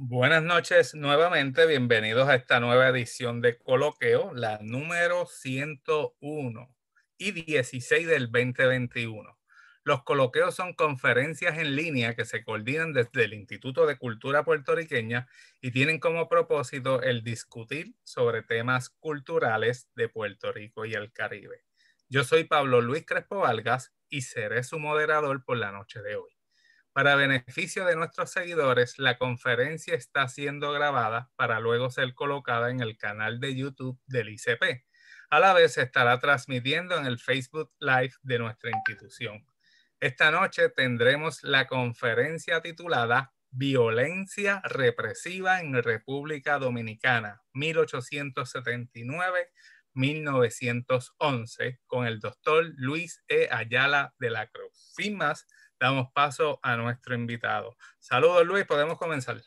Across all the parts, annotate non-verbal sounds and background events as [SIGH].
Buenas noches nuevamente, bienvenidos a esta nueva edición de Coloqueo, la número 101 y 16 del 2021. Los coloqueos son conferencias en línea que se coordinan desde el Instituto de Cultura Puertorriqueña y tienen como propósito el discutir sobre temas culturales de Puerto Rico y el Caribe. Yo soy Pablo Luis Crespo Vargas y seré su moderador por la noche de hoy. Para beneficio de nuestros seguidores, la conferencia está siendo grabada para luego ser colocada en el canal de YouTube del ICP. A la vez se estará transmitiendo en el Facebook Live de nuestra institución. Esta noche tendremos la conferencia titulada Violencia represiva en República Dominicana 1879-1911 con el doctor Luis E. Ayala de la Cruz damos paso a nuestro invitado. Saludos Luis, podemos comenzar.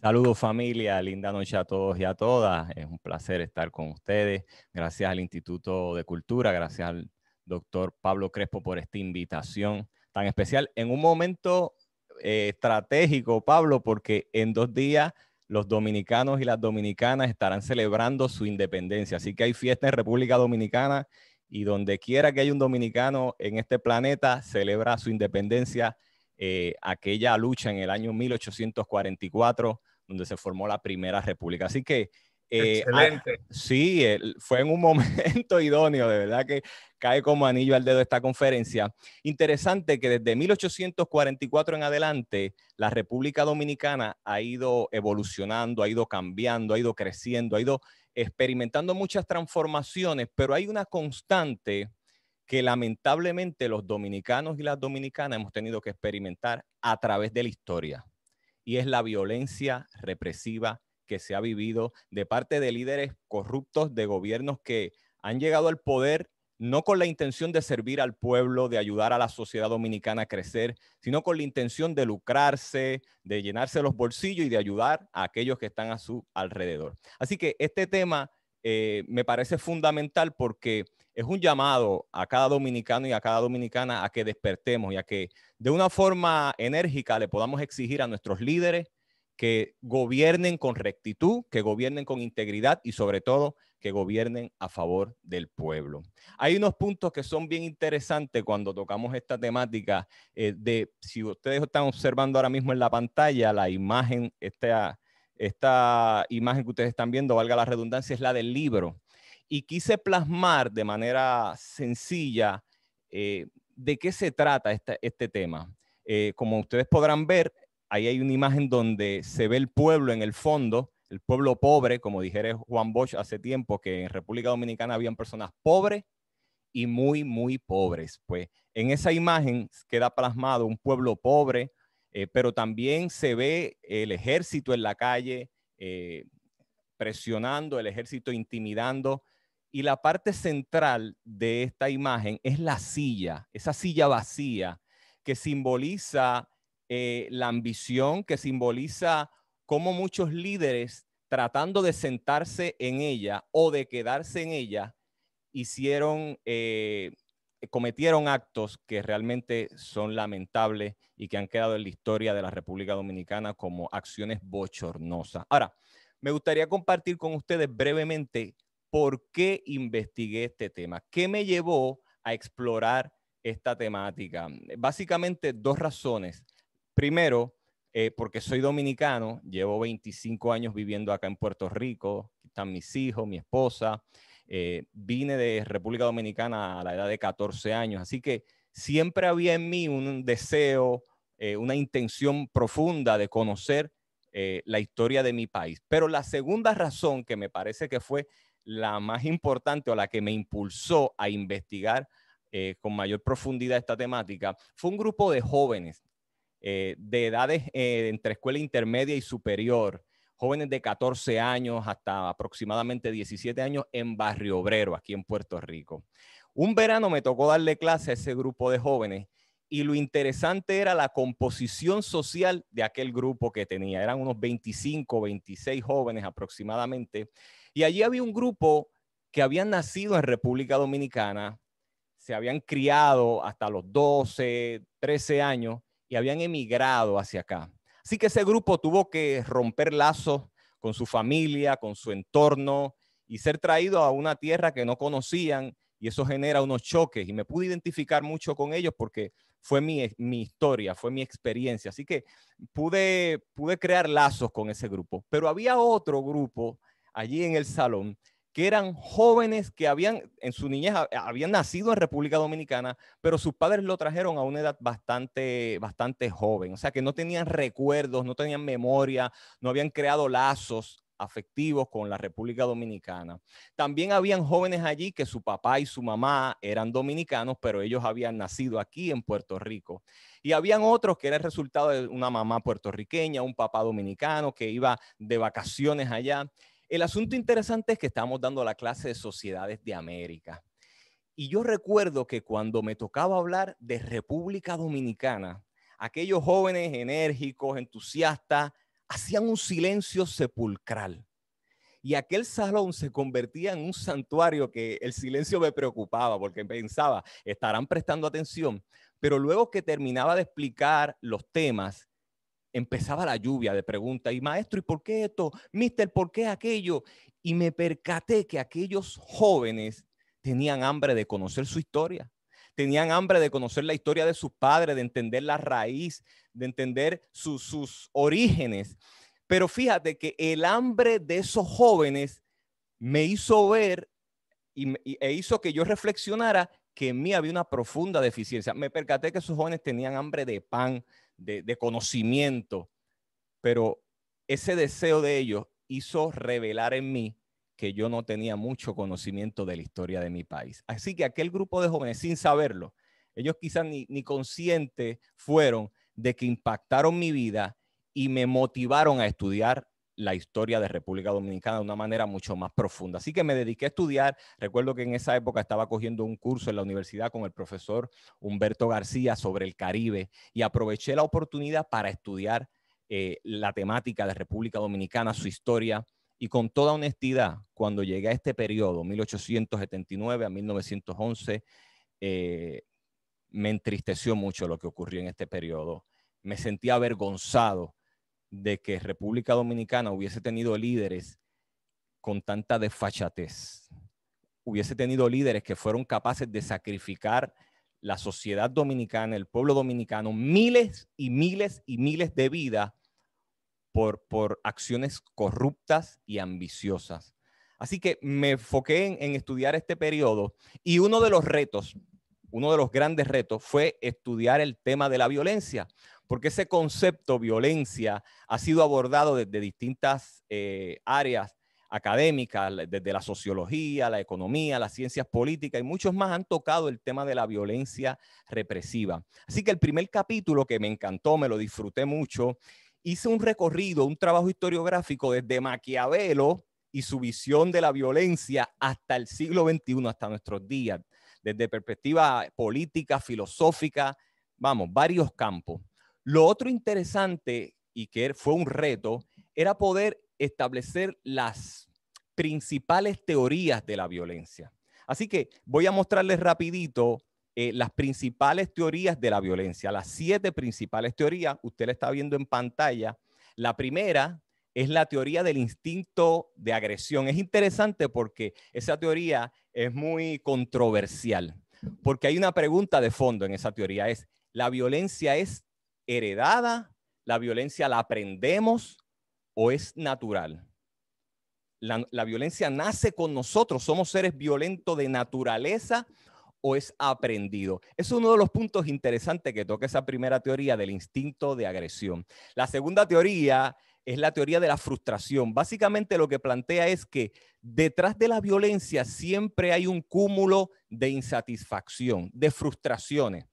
Saludos familia, linda noche a todos y a todas. Es un placer estar con ustedes. Gracias al Instituto de Cultura, gracias al doctor Pablo Crespo por esta invitación tan especial. En un momento eh, estratégico, Pablo, porque en dos días los dominicanos y las dominicanas estarán celebrando su independencia. Así que hay fiesta en República Dominicana y donde quiera que haya un dominicano en este planeta celebra su independencia, eh, aquella lucha en el año 1844, donde se formó la primera república. Así que... Eh, Excelente. sí, fue en un [LAUGHS] momento idóneo, de verdad que cae como anillo al dedo esta conferencia. Interesante que desde 1844 en adelante, la República Dominicana ha ido evolucionando, ha ido cambiando, ha ido creciendo, ha ido experimentando muchas transformaciones, pero hay una constante que lamentablemente los dominicanos y las dominicanas hemos tenido que experimentar a través de la historia, y es la violencia represiva que se ha vivido de parte de líderes corruptos de gobiernos que han llegado al poder no con la intención de servir al pueblo, de ayudar a la sociedad dominicana a crecer, sino con la intención de lucrarse, de llenarse los bolsillos y de ayudar a aquellos que están a su alrededor. Así que este tema eh, me parece fundamental porque es un llamado a cada dominicano y a cada dominicana a que despertemos y a que de una forma enérgica le podamos exigir a nuestros líderes, que gobiernen con rectitud, que gobiernen con integridad y sobre todo que gobiernen a favor del pueblo. Hay unos puntos que son bien interesantes cuando tocamos esta temática eh, de, si ustedes están observando ahora mismo en la pantalla, la imagen, esta, esta imagen que ustedes están viendo, valga la redundancia, es la del libro. Y quise plasmar de manera sencilla eh, de qué se trata este, tema. Eh, como ustedes podrán ver, ahí hay una imagen donde se ve el pueblo en el fondo, el pueblo pobre, como dijera Juan Bosch hace tiempo, que en República Dominicana habían personas pobres y muy, muy pobres. Pues en esa imagen queda plasmado un pueblo pobre, eh, pero también se ve el ejército en la calle eh, presionando, el ejército intimidando. Y la parte central de esta imagen es la silla, esa silla vacía que simboliza eh, la ambición que simboliza cómo muchos líderes tratando de sentarse en ella o de quedarse en ella, hicieron, eh, cometieron actos que realmente son lamentables y que han quedado en la historia de la República Dominicana como acciones bochornosas. Ahora, me gustaría compartir con ustedes brevemente por qué investigué este tema, qué me llevó a explorar esta temática. Básicamente dos razones. Primero, eh, porque soy dominicano, llevo 25 años viviendo acá en Puerto Rico, están mis hijos, mi esposa, eh, vine de República Dominicana a la edad de 14 años, así que siempre había en mí un deseo, eh, una intención profunda de conocer la historia de mi país. Pero la segunda razón que me parece que fue la más importante o la que me impulsó a investigar con mayor profundidad esta temática fue un grupo de jóvenes eh, de edades eh, entre escuela intermedia y superior, jóvenes de 14 años hasta aproximadamente 17 años en Barrio Obrero, aquí en Puerto Rico. Un verano me tocó darle clase a ese grupo de jóvenes y lo interesante era la composición social de aquel grupo que tenía. Eran unos 25, 26 jóvenes aproximadamente. Y allí había un grupo que habían nacido en República Dominicana, se habían criado hasta los 12, 13 años, y habían emigrado hacia acá. Así que ese grupo tuvo que romper lazos con su familia, con su entorno y ser traído a una tierra que no conocían y eso genera unos choques y me pude identificar mucho con ellos porque fue mi, mi historia, fue mi experiencia. Así que pude, pude crear lazos con ese grupo. Pero había otro grupo allí en el salón que eran jóvenes que habían, en su niñez, habían nacido en República Dominicana, pero sus padres lo trajeron a una edad bastante, bastante joven. O sea, que no tenían recuerdos, no tenían memoria, no habían creado lazos afectivos con la República Dominicana. También habían jóvenes allí que su papá y su mamá eran dominicanos, pero ellos habían nacido aquí en Puerto Rico. Y habían otros que era el resultado de una mamá puertorriqueña, un papá dominicano que iba de vacaciones allá. El asunto interesante es que estábamos dando la clase de sociedades de América. Y yo recuerdo que cuando me tocaba hablar de República Dominicana, aquellos jóvenes enérgicos, entusiastas, hacían un silencio sepulcral. Y aquel salón se convertía en un santuario que el silencio me preocupaba porque pensaba, estarán prestando atención. Pero luego que terminaba de explicar los temas, empezaba la lluvia de preguntas, y maestro, ¿y por qué esto? Mister, ¿por qué aquello? Y me percaté que aquellos jóvenes tenían hambre de conocer su historia, tenían hambre de conocer la historia de sus padres, de entender la raíz, de entender sus orígenes. Pero fíjate que el hambre de esos jóvenes me hizo ver y, e hizo que yo reflexionara que en mí había una profunda deficiencia. Me percaté que esos jóvenes tenían hambre de pan, de, conocimiento, pero ese deseo de ellos hizo revelar en mí que yo no tenía mucho conocimiento de la historia de mi país. Así que aquel grupo de jóvenes, sin saberlo, ellos quizás ni, ni conscientes fueron de que impactaron mi vida y me motivaron a estudiar la historia de República Dominicana de una manera mucho más profunda. Así que me dediqué a estudiar. Recuerdo que en esa época estaba cogiendo un curso en la universidad con el profesor Humberto García sobre el Caribe y aproveché la oportunidad para estudiar eh, la temática de República Dominicana, su historia. Y con toda honestidad, cuando llegué a este periodo, 1879 a 1911, eh, me entristeció mucho lo que ocurrió en este periodo. Me sentí avergonzado de que República Dominicana hubiese tenido líderes con tanta desfachatez, hubiese tenido líderes que fueron capaces de sacrificar la sociedad dominicana, el pueblo dominicano, miles y miles y miles de vidas por, acciones corruptas y ambiciosas. Así que me enfoqué en estudiar este periodo y uno de los retos, uno de los grandes retos fue estudiar el tema de la violencia, porque ese concepto violencia ha sido abordado desde distintas eh, áreas académicas, desde la sociología, la economía, las ciencias políticas y muchos más han tocado el tema de la violencia represiva. Así que el primer capítulo que me encantó, me lo disfruté mucho, hice un recorrido, un trabajo historiográfico desde Maquiavelo y su visión de la violencia hasta el siglo XXI, hasta nuestros días, desde perspectiva política, filosófica, vamos, varios campos. Lo otro interesante y que fue un reto era poder establecer las principales teorías de la violencia. Así que voy a mostrarles rapidito eh, las principales teorías de la violencia, las siete principales teorías, usted la está viendo en pantalla. La primera es la teoría del instinto de agresión. Es interesante porque esa teoría es muy controversial, porque hay una pregunta de fondo en esa teoría, es, ¿la violencia es heredada? ¿La violencia la aprendemos o es natural? La, violencia nace con nosotros, somos seres violentos de naturaleza o es aprendido. Es uno de los puntos interesantes que toca esa primera teoría del instinto de agresión. La segunda teoría es la teoría de la frustración. Básicamente lo que plantea es que detrás de la violencia siempre hay un cúmulo de insatisfacción, de frustraciones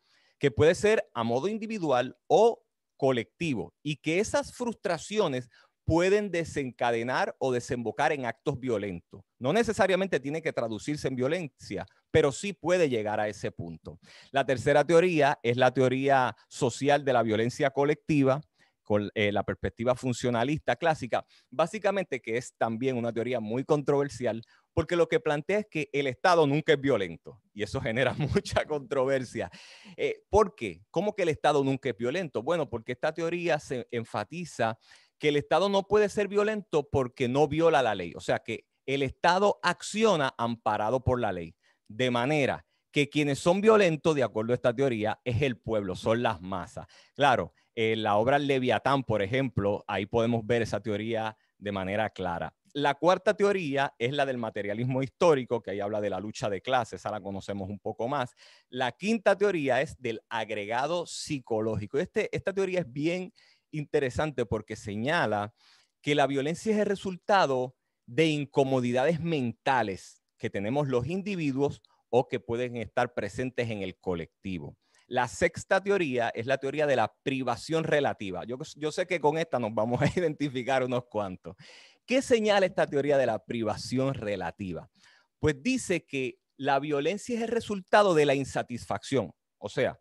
que puede ser a modo individual o colectivo y que esas frustraciones pueden desencadenar o desembocar en actos violentos. No necesariamente tiene que traducirse en violencia, pero sí puede llegar a ese punto. La tercera teoría es la teoría social de la violencia colectiva, con eh, la perspectiva funcionalista clásica, básicamente que es también una teoría muy controversial porque lo que plantea es que el Estado nunca es violento y eso [LAUGHS] genera mucha controversia. Eh, ¿Por qué? ¿Cómo que el Estado nunca es violento? Bueno, porque esta teoría se enfatiza que el Estado no puede ser violento porque no viola la ley, o sea que el Estado acciona amparado por la ley, de manera que quienes son violentos, de acuerdo a esta teoría, es el pueblo, son las masas. Claro, eh, la obra Leviatán, por ejemplo, ahí podemos ver esa teoría de manera clara. La cuarta teoría es la del materialismo histórico, que ahí habla de la lucha de clases, esa la conocemos un poco más. La quinta teoría es del agregado psicológico. Este, esta teoría es bien interesante porque señala que la violencia es el resultado de incomodidades mentales que tenemos los individuos o que pueden estar presentes en el colectivo. La sexta teoría es la teoría de la privación relativa. Yo, sé que con esta nos vamos a [LAUGHS] identificar unos cuantos. ¿Qué señala esta teoría de la privación relativa? Pues dice que la violencia es el resultado de la insatisfacción. O sea,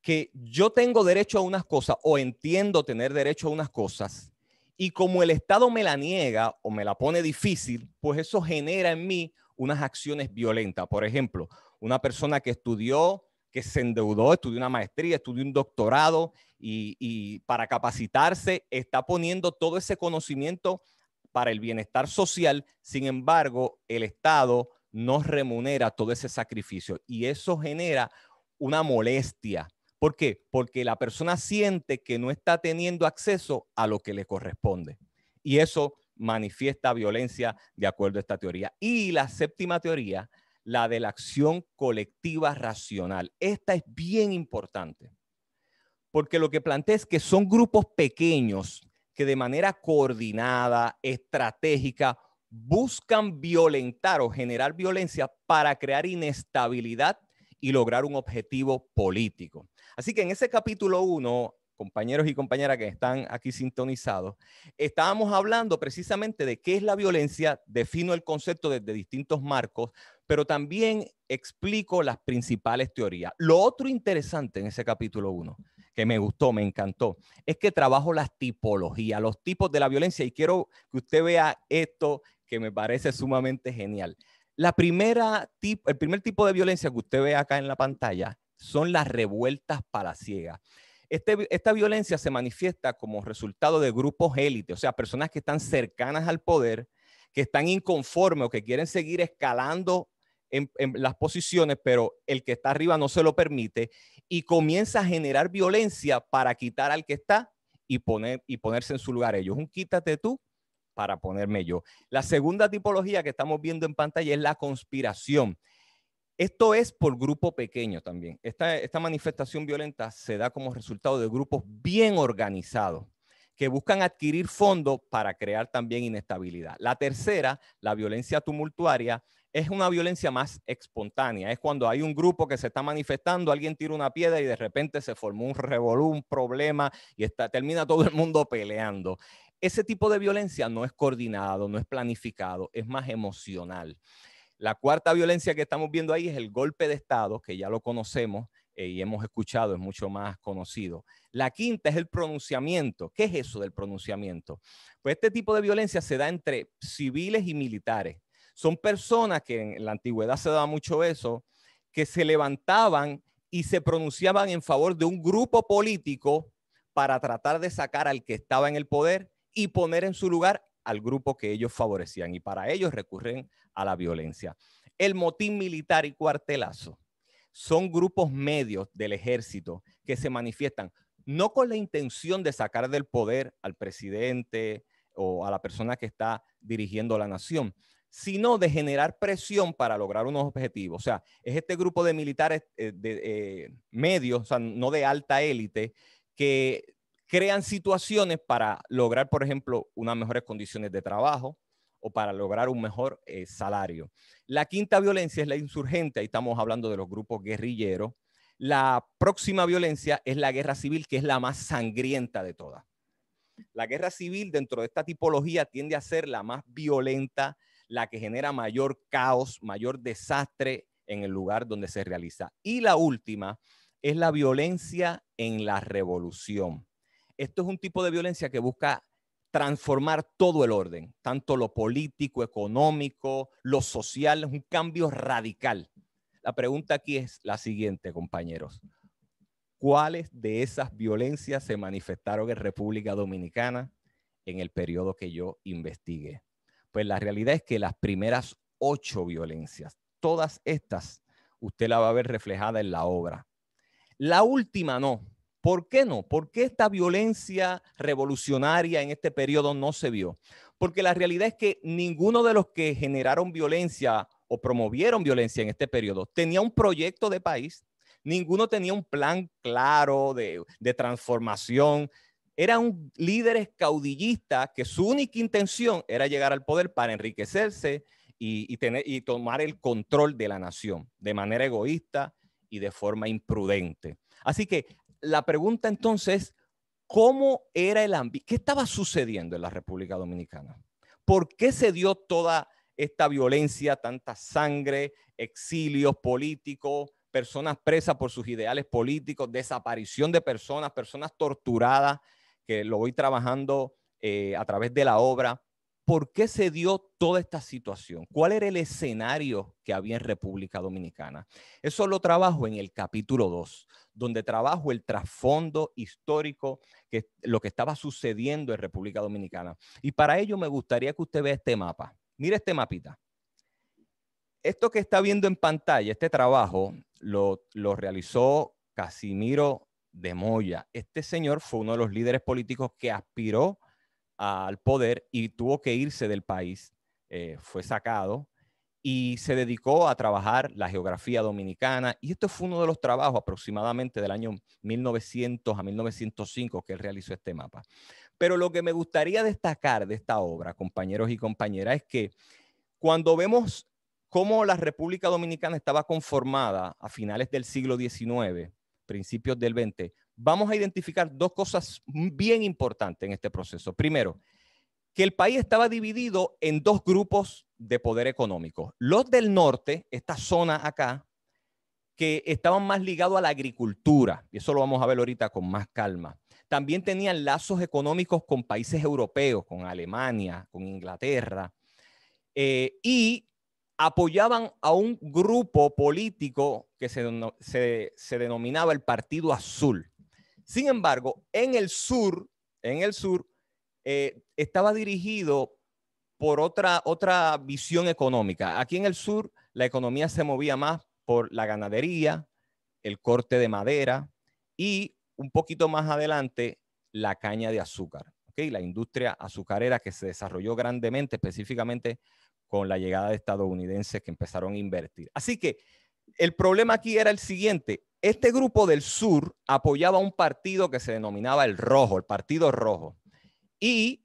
que yo tengo derecho a unas cosas o entiendo tener derecho a unas cosas y como el Estado me la niega o me la pone difícil, pues eso genera en mí unas acciones violentas. Por ejemplo, una persona que estudió que se endeudó, estudió una maestría, estudió un doctorado y, para capacitarse está poniendo todo ese conocimiento para el bienestar social. Sin embargo, el Estado no remunera todo ese sacrificio y eso genera una molestia. ¿Por qué? Porque la persona siente que no está teniendo acceso a lo que le corresponde. Y eso manifiesta violencia de acuerdo a esta teoría. Y la séptima teoría la de la acción colectiva racional. Esta es bien importante, porque lo que plantea es que son grupos pequeños que de manera coordinada, estratégica, buscan violentar o generar violencia para crear inestabilidad y lograr un objetivo político. Así que en ese capítulo 1 compañeros y compañeras que están aquí sintonizados, estábamos hablando precisamente de qué es la violencia, defino el concepto desde distintos marcos, pero también explico las principales teorías. Lo otro interesante en ese capítulo 1, que me gustó, me encantó, es que trabajo las tipologías, los tipos de la violencia y quiero que usted vea esto que me parece sumamente genial. La primera tip, el primer tipo de violencia que usted ve acá en la pantalla son las revueltas palaciegas. Este, esta violencia se manifiesta como resultado de grupos élite, o sea, personas que están cercanas al poder, que están inconformes o que quieren seguir escalando en, las posiciones, pero el que está arriba no se lo permite y comienza a generar violencia para quitar al que está y, poner, y ponerse en su lugar ellos. Un quítate tú para ponerme yo. La segunda tipología que estamos viendo en pantalla es la conspiración. Esto es por grupo pequeño también. Esta, manifestación violenta se da como resultado de grupos bien organizados que buscan adquirir fondos para crear también inestabilidad. La tercera, la violencia tumultuaria, es una violencia más espontánea. Es cuando hay un grupo que se está manifestando, alguien tira una piedra y de repente se formó un revolú, un problema y termina todo el mundo peleando. Ese tipo de violencia no es coordinado, no es planificado, es más emocional. La cuarta violencia que estamos viendo ahí es el golpe de Estado, que ya lo conocemos eh, y hemos escuchado, es mucho más conocido. La quinta es el pronunciamiento. ¿Qué es eso del pronunciamiento? Pues este tipo de violencia se da entre civiles y militares. Son personas que en la antigüedad se daba mucho eso, que se levantaban y se pronunciaban en favor de un grupo político para tratar de sacar al que estaba en el poder y poner en su lugar al grupo que ellos favorecían y para ellos recurren a la violencia. El motín militar y cuartelazo son grupos medios del ejército que se manifiestan no con la intención de sacar del poder al presidente o a la persona que está dirigiendo la nación, sino de generar presión para lograr unos objetivos. O sea, es este grupo de militares eh, de, eh, medios, o sea, no de alta élite, que crean situaciones para lograr, por ejemplo, unas mejores condiciones de trabajo o para lograr un mejor eh, salario. La quinta violencia es la insurgente, ahí estamos hablando de los grupos guerrilleros. La próxima violencia es la guerra civil, que es la más sangrienta de todas. La guerra civil dentro de esta tipología tiende a ser la más violenta, la que genera mayor caos, mayor desastre en el lugar donde se realiza. Y la última es la violencia en la revolución esto es un tipo de violencia que busca transformar todo el orden, tanto lo político, económico, lo social, es un cambio radical. La pregunta aquí es la siguiente, compañeros. ¿Cuáles de esas violencias se manifestaron en República Dominicana en el periodo que yo investigué? Pues la realidad es que las primeras ocho violencias, todas estas, usted la va a ver reflejada en la obra. La última no, ¿Por qué no? ¿Por qué esta violencia revolucionaria en este periodo no se vio? Porque la realidad es que ninguno de los que generaron violencia o promovieron violencia en este periodo tenía un proyecto de país, ninguno tenía un plan claro de, de transformación, eran líderes caudillistas que su única intención era llegar al poder para enriquecerse y, y tomar el control de la nación de manera egoísta y de forma imprudente. Así que la pregunta entonces, ¿cómo era el ambiente? ¿Qué estaba sucediendo en la República Dominicana? ¿Por qué se dio toda esta violencia, tanta sangre, exilios políticos, personas presas por sus ideales políticos, desaparición de personas, personas torturadas, que lo voy trabajando eh, a través de la obra? ¿Por qué se dio toda esta situación? ¿Cuál era el escenario que había en República Dominicana? Eso lo trabajo en el capítulo 2 donde trabajo el trasfondo histórico que lo que estaba sucediendo en República Dominicana. Y para ello me gustaría que usted vea este mapa. Mire este mapita. Esto que está viendo en pantalla, este trabajo, lo, realizó Casimiro de Moya. Este señor fue uno de los líderes políticos que aspiró al poder y tuvo que irse del país. Eh, fue sacado y se dedicó a trabajar la geografía dominicana. Y esto fue uno de los trabajos aproximadamente del año 1900 a 1905 que él realizó este mapa. Pero lo que me gustaría destacar de esta obra, compañeros y compañeras, es que cuando vemos cómo la República Dominicana estaba conformada a finales del siglo XIX, principios del XX, vamos a identificar dos cosas bien importantes en este proceso. Primero, que el país estaba dividido en dos grupos de poder económico. Los del norte, esta zona acá, que estaban más ligados a la agricultura, y eso lo vamos a ver ahorita con más calma. También tenían lazos económicos con países europeos, con Alemania, con Inglaterra, eh, y apoyaban a un grupo político que se, denominaba el Partido Azul. Sin embargo, en el sur, en el sur, eh, estaba dirigido por otra, otra visión económica. Aquí en el sur la economía se movía más por la ganadería, el corte de madera y un poquito más adelante la caña de azúcar, ¿okay? la industria azucarera que se desarrolló grandemente, específicamente con la llegada de estadounidenses que empezaron a invertir. Así que el problema aquí era el siguiente, este grupo del sur apoyaba un partido que se denominaba el Rojo, el Partido Rojo, y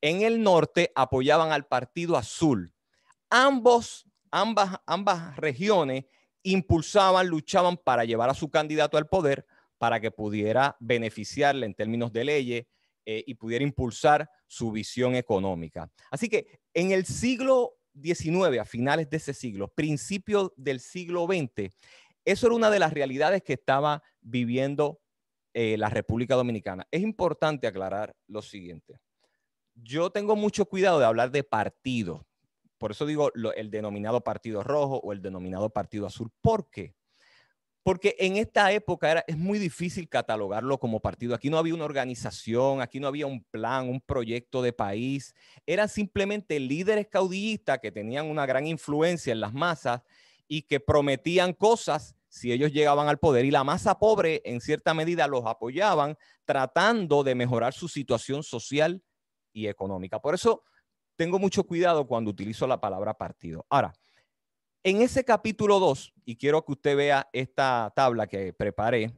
en el norte apoyaban al Partido Azul. Ambos, ambas, ambas regiones impulsaban, luchaban para llevar a su candidato al poder para que pudiera beneficiarle en términos de leyes eh, y pudiera impulsar su visión económica. Así que en el siglo XIX, a finales de ese siglo, principios del siglo XX, eso era una de las realidades que estaba viviendo eh, la República Dominicana. Es importante aclarar lo siguiente yo tengo mucho cuidado de hablar de partido. Por eso digo el denominado partido rojo o el denominado partido azul. ¿Por qué? Porque en esta época era, es muy difícil catalogarlo como partido. Aquí no había una organización, aquí no había un plan, un proyecto de país. Eran simplemente líderes caudillistas que tenían una gran influencia en las masas y que prometían cosas si ellos llegaban al poder y la masa pobre en cierta medida los apoyaban tratando de mejorar su situación social y económica. Por eso tengo mucho cuidado cuando utilizo la palabra partido. Ahora, en ese capítulo 2, y quiero que usted vea esta tabla que preparé,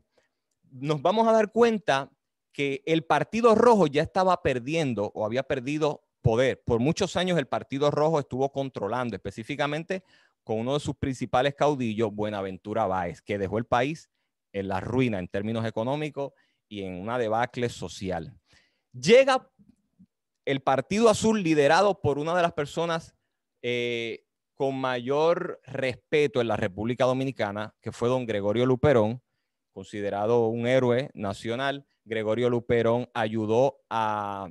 nos vamos a dar cuenta que el Partido Rojo ya estaba perdiendo o había perdido poder. Por muchos años el Partido Rojo estuvo controlando específicamente con uno de sus principales caudillos, Buenaventura Báez, que dejó el país en la ruina en términos económicos y en una debacle social. Llega el Partido Azul liderado por una de las personas eh, con mayor respeto en la República Dominicana, que fue don Gregorio Luperón, considerado un héroe nacional. Gregorio Luperón ayudó a,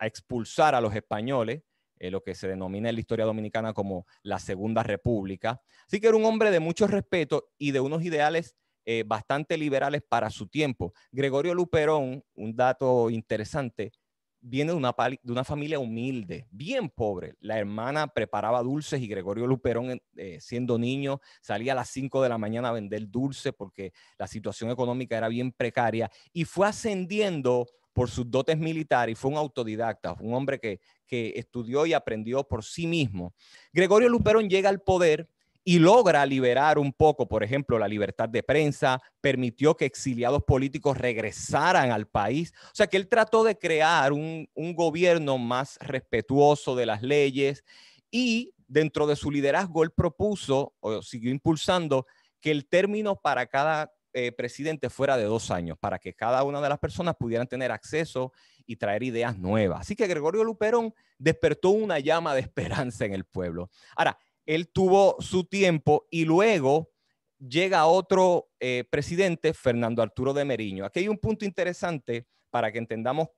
expulsar a los españoles, eh, lo que se denomina en la historia dominicana como la Segunda República. Así que era un hombre de mucho respeto y de unos ideales eh, bastante liberales para su tiempo. Gregorio Luperón, un dato interesante, viene de una, de una familia humilde, bien pobre. La hermana preparaba dulces y Gregorio Luperón, eh, eh, siendo niño, salía a las 5 de la mañana a vender dulces porque la situación económica era bien precaria y fue ascendiendo por sus dotes militares, fue un autodidacta, un hombre que, que estudió y aprendió por sí mismo. Gregorio Luperón llega al poder y logra liberar un poco, por ejemplo, la libertad de prensa, permitió que exiliados políticos regresaran al país. O sea, que él trató de crear un, gobierno más respetuoso de las leyes y dentro de su liderazgo él propuso o siguió impulsando que el término para cada eh, presidente fuera de dos años, para que cada una de las personas pudieran tener acceso y traer ideas nuevas. Así que Gregorio Luperón despertó una llama de [LAUGHS] esperanza en el pueblo. Ahora, él tuvo su tiempo y luego llega otro eh, presidente, Fernando Arturo de Meriño. Aquí hay un punto interesante para que entendamos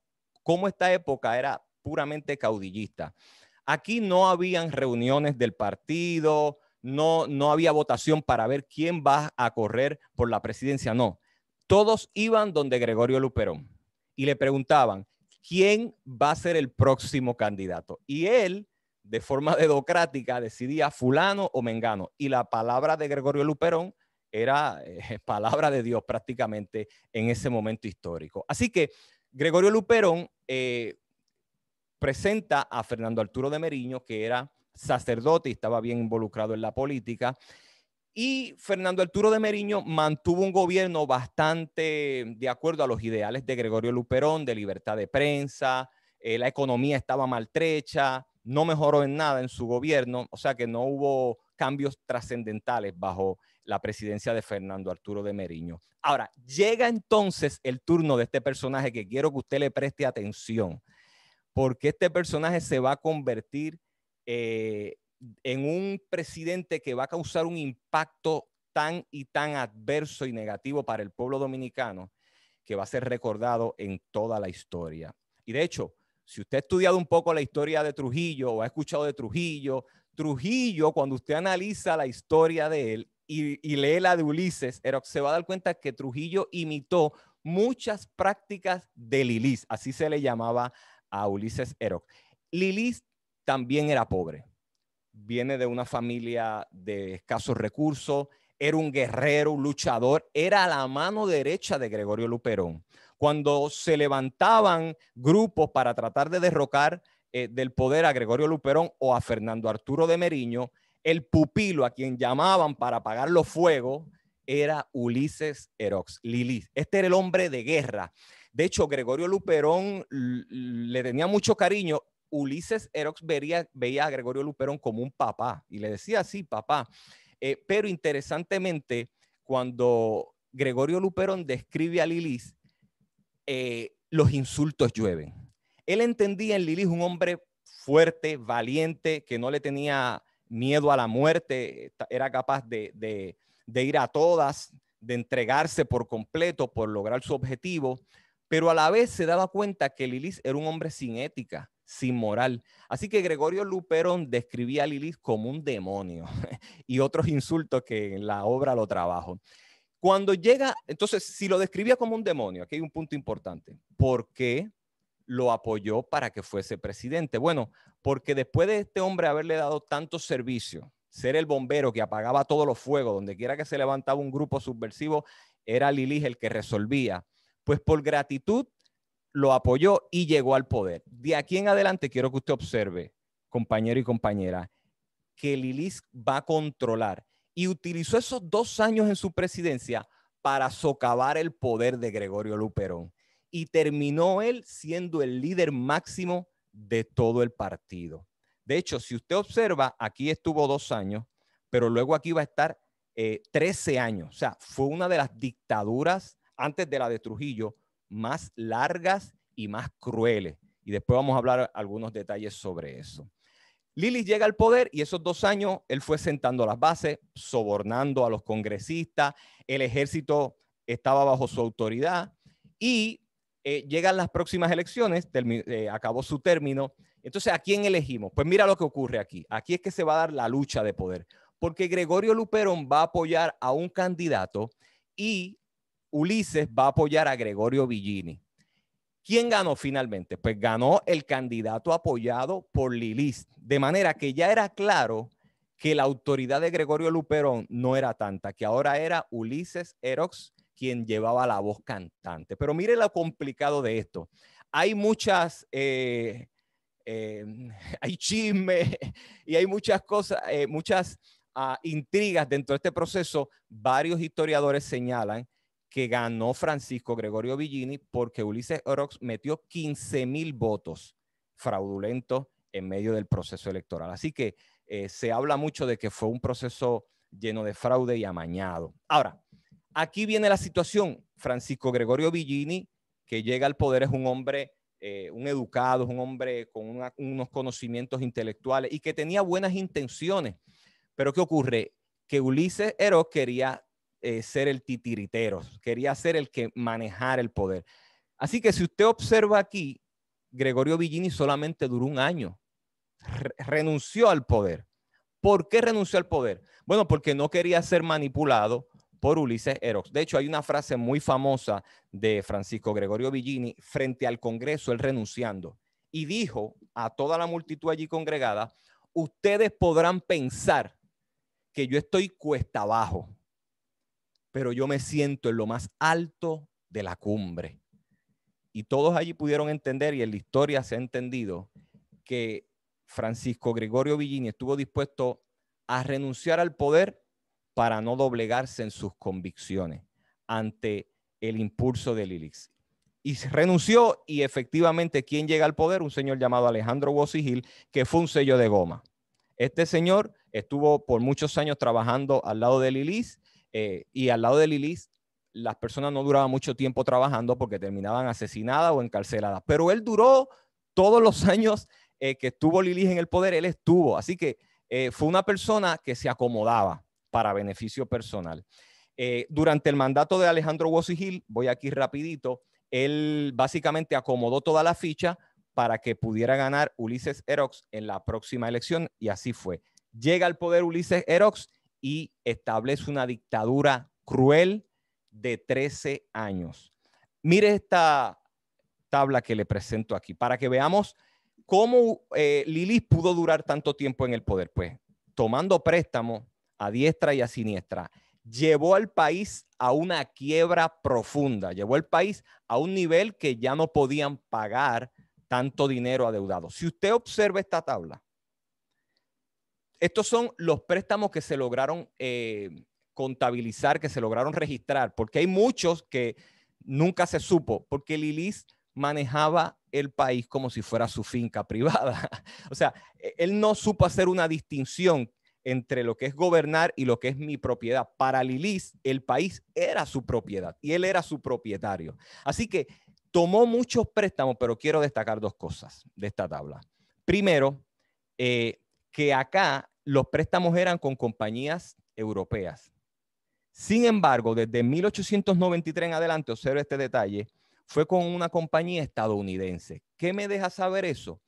cómo esta época era puramente caudillista. Aquí no habían reuniones del partido, no, no había votación para ver quién va a correr por la presidencia, no. Todos iban donde Gregorio Luperón y le preguntaban, ¿quién va a ser el próximo candidato? Y él de forma [LAUGHS] democrática decidía fulano o mengano. Y la palabra de Gregorio Luperón era eh, [LAUGHS] palabra de Dios prácticamente en ese momento histórico. Así que Gregorio Luperón eh, presenta a Fernando Arturo de Meriño, que era sacerdote y estaba bien involucrado en la política. Y Fernando Arturo de Meriño mantuvo un gobierno bastante de acuerdo a los ideales de Gregorio Luperón, de libertad de prensa, eh, la economía estaba maltrecha, no mejoró en nada en su gobierno, o sea que no hubo cambios trascendentales bajo la presidencia de Fernando Arturo de Meriño. Ahora, llega entonces el turno de este personaje que quiero que usted le preste atención, porque este personaje se va a convertir eh, en un presidente que va a causar un impacto tan y tan adverso y negativo para el pueblo dominicano que va a ser recordado en toda la historia. Y de hecho, si usted ha estudiado un poco la historia de Trujillo o ha escuchado de Trujillo, Trujillo, cuando usted analiza la historia de él y, lee la de Ulises, se va a dar cuenta que Trujillo imitó muchas prácticas de Lilis, así se le llamaba a Ulises Eroc. Lilis también era pobre, viene de una familia de escasos recursos, era un guerrero, un luchador, era la mano derecha de Gregorio Luperón cuando se levantaban grupos para tratar de derrocar eh, del poder a Gregorio Luperón o a Fernando Arturo de Meriño, el pupilo a quien llamaban para apagar los fuegos era Ulises Erox, Lili. Este era el hombre de guerra. De hecho, Gregorio Luperón le tenía mucho cariño. Ulises Erox veía, a Gregorio Luperón como un papá y le decía así, papá. Eh, pero interesantemente, cuando Gregorio Luperón describe a Lilith, eh, los insultos llueven. Él entendía en Lilith un hombre fuerte, valiente, que no le tenía miedo a la muerte, era capaz de, ir a todas, de entregarse por completo por lograr su objetivo, pero a la vez se daba cuenta que Lilith era un hombre sin ética, sin moral. Así que Gregorio Luperón describía a Lilith como un demonio [LAUGHS] y otros insultos que en la obra lo trabajó. Cuando llega, entonces, si lo describía como un demonio, aquí hay un punto importante. ¿Por qué lo apoyó para que fuese presidente? Bueno, porque después de este hombre haberle dado tanto servicio, ser el bombero que apagaba todos los fuegos, donde quiera que se levantaba un grupo subversivo, era Lilis el que resolvía. Pues por gratitud lo apoyó y llegó al poder. De aquí en adelante quiero que usted observe, compañero y compañera, que Lilis va a controlar y utilizó esos dos años en su presidencia para socavar el poder de Gregorio Luperón. Y terminó él siendo el líder máximo de todo el partido. De hecho, si usted observa, aquí estuvo dos años, pero luego aquí va a estar eh, 13 años. O sea, fue una de las dictaduras antes de la de Trujillo más largas y más crueles. Y después vamos a hablar algunos detalles sobre eso. Lili llega al poder y esos dos años él fue sentando las bases, sobornando a los congresistas, el ejército estaba bajo su autoridad y eh, llegan las próximas elecciones, eh, acabó su término. Entonces, ¿a quién elegimos? Pues mira lo que ocurre aquí. Aquí es que se va a dar la lucha de poder, porque Gregorio Luperón va a apoyar a un candidato y Ulises va a apoyar a Gregorio Villini. ¿Quién ganó finalmente? Pues ganó el candidato apoyado por Lilith, de manera que ya era claro que la autoridad de Gregorio Luperón no era tanta, que ahora era Ulises Erox quien llevaba la voz cantante. Pero mire lo complicado de esto. Hay muchas, eh, eh, [LAUGHS] hay chisme y hay muchas cosas, eh, muchas ah, intrigas dentro de este proceso. Varios historiadores señalan que ganó Francisco Gregorio Villini porque Ulises Orox metió 15 mil votos fraudulentos en medio del proceso electoral. Así que eh, se habla mucho de que fue un proceso lleno de fraude y amañado. Ahora, aquí viene la situación. Francisco Gregorio Villini, que llega al poder, es un hombre, eh, un educado, es un hombre con unos conocimientos intelectuales y que tenía buenas intenciones. Pero ¿qué ocurre? Que Ulises Orox quería eh, ser el titiritero, quería ser el que manejara el poder. Así que si usted observa aquí, Gregorio Villini solamente duró un año, renunció al poder. ¿Por qué renunció al poder? Bueno, porque no quería ser manipulado por Ulises Erox. De hecho, hay una frase muy famosa de Francisco Gregorio Villini frente al Congreso, él renunciando, y dijo a toda la multitud allí congregada, ustedes podrán pensar que yo estoy cuesta abajo, pero yo me siento en lo más alto de la cumbre. Y todos allí pudieron entender, y en la historia se ha entendido, que Francisco Gregorio Villini estuvo dispuesto a renunciar al poder para no doblegarse en sus convicciones ante el impulso de Lilix. Y renunció y efectivamente, ¿quién llega al poder? Un señor llamado Alejandro Wosihil, que fue un sello de goma. Este señor estuvo por muchos años trabajando al lado de Lilix, eh, y al lado de Lilith, las personas no duraban mucho tiempo trabajando porque terminaban asesinadas o encarceladas. Pero él duró todos los [LAUGHS] años eh, que estuvo Lilith en el poder, él estuvo. Así que eh, fue una persona que se acomodaba para beneficio personal. durante el mandato de Alejandro Gil, voy aquí rapidito, él básicamente acomodó toda la ficha para que pudiera ganar Ulises Erox en la próxima elección y así fue. Llega al poder Ulises Erox y establece una dictadura cruel de 13 años. Mire esta tabla que le presento aquí para que veamos cómo eh, pudo durar tanto tiempo en el poder. Pues tomando préstamo a diestra y a siniestra, llevó al país a una quiebra profunda, llevó al país a un nivel que ya no podían pagar tanto dinero adeudado. Si usted observa esta tabla, estos son los préstamos que se lograron eh, contabilizar, que se lograron registrar, porque hay muchos que nunca se supo, porque Lilis manejaba el país como si fuera su finca [LAUGHS] privada. o sea, e-, él no supo hacer una distinción entre lo que es gobernar y lo que es mi propiedad. Para Lilis, el país era su propiedad y él era su propietario. Así que tomó muchos préstamos, pero quiero destacar dos cosas de esta tabla. Primero, eh, que acá los préstamos eran con compañías europeas. Sin embargo, desde 1893 en adelante, observe este detalle, fue con una compañía estadounidense. ¿Qué me deja saber eso?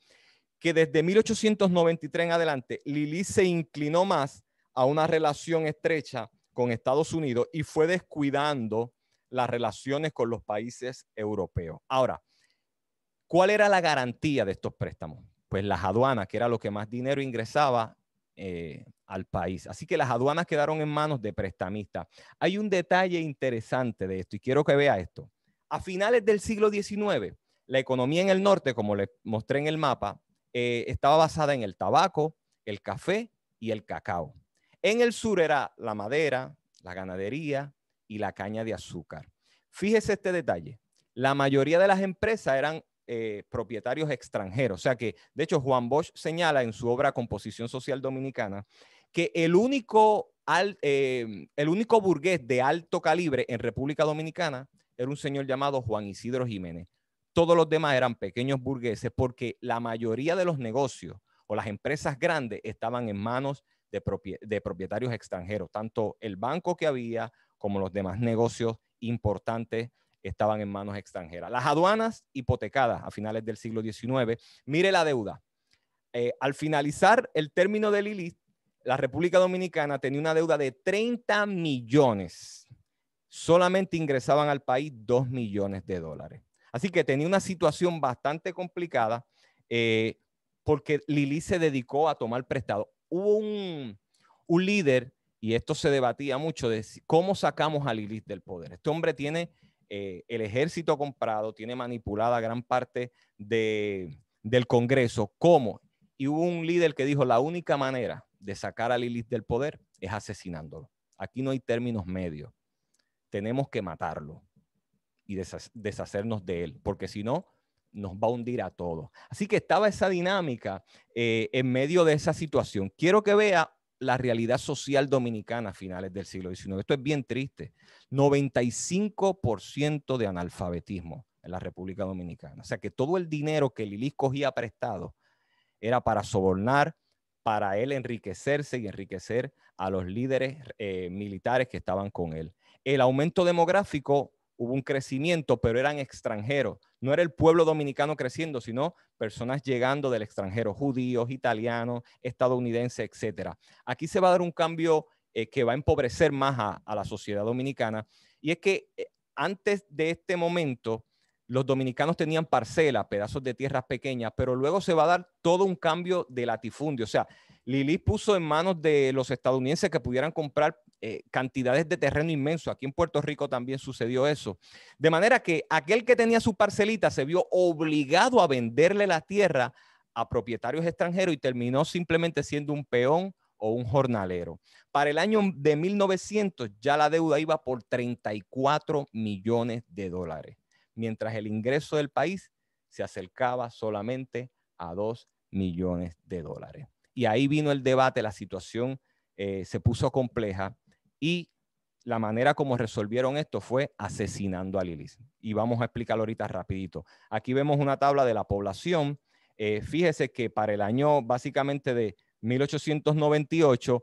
Que desde 1893 en adelante, Lili se inclinó más a una relación estrecha con Estados Unidos y fue descuidando las relaciones con los países europeos. Ahora, ¿cuál era la garantía de estos préstamos? Pues las aduanas, que era lo que más dinero ingresaba eh, al país. Así que las aduanas quedaron en manos de prestamistas. Hay un detalle interesante de esto y quiero que vea esto. A finales del siglo XIX, la economía en el norte, como les mostré en el mapa, eh, estaba basada en el tabaco, el café y el cacao. En el sur era la madera, la ganadería y la caña de azúcar. Fíjese este detalle. La mayoría de las empresas eran eh, propietarios extranjeros. O sea que, de hecho, Juan Bosch señala en su obra Composición Social Dominicana que el único, eh, el único burgués de alto calibre en República Dominicana era un señor llamado Juan Isidro Jiménez. Todos los demás eran pequeños burgueses porque la mayoría de los negocios o las empresas grandes estaban en manos de propietarios extranjeros, tanto el banco que había como los demás negocios importantes estaban en manos extranjeras. Las aduanas hipotecadas a finales del siglo XIX. Mire la deuda. Eh, al finalizar el término de Lilith, la República Dominicana tenía una deuda de 30 millones. Solamente ingresaban al país 2 millones de dólares. Así que tenía una situación bastante complicada eh, porque Lilith se dedicó a tomar prestado. Hubo un, un líder, y esto se debatía mucho, de cómo sacamos a Lilith del poder. Este hombre tiene eh, el ejército comprado tiene manipulada gran parte del Congreso. ¿Cómo? Y hubo un líder que dijo, la única manera de sacar a Lilith del poder es asesinándolo. Aquí no hay términos medios. Tenemos que matarlo y deshacernos de él, porque si no, nos va a hundir a todos. Así que estaba esa dinámica eh, en medio de esa situación. Quiero que vea la realidad social dominicana a finales del siglo XIX. Esto es bien triste. 95% de analfabetismo en la República Dominicana. O sea que todo el dinero que Lilis cogía prestado era para sobornar, para él enriquecerse y enriquecer a los líderes eh, militares que estaban con él. El aumento demográfico hubo un crecimiento, pero eran extranjeros. No era el pueblo dominicano creciendo, sino personas llegando del extranjero, judíos, italianos, estadounidenses, etc. Aquí se va a dar un cambio eh, que va a empobrecer más a, la sociedad dominicana, y es que eh, antes de este momento, los dominicanos tenían parcelas, pedazos de tierras pequeñas, pero luego se va a dar todo un cambio de latifundio. O sea, Lili puso en manos de los estadounidenses que pudieran comprar eh, cantidades de terreno inmenso. Aquí en Puerto Rico también sucedió eso. De manera que aquel que tenía su parcelita se vio obligado a venderle la tierra a propietarios extranjeros y terminó simplemente siendo un peón o un jornalero. Para el año de 1900 ya la deuda iba por 34 millones de dólares, mientras el ingreso del país se acercaba solamente a 2 millones de dólares. Y ahí vino el debate, la situación eh, se puso compleja y la manera como resolvieron esto fue asesinando a Lilith. Y vamos a explicarlo ahorita rapidito. Aquí vemos una tabla de la población. Eh, fíjese que para el año básicamente de 1898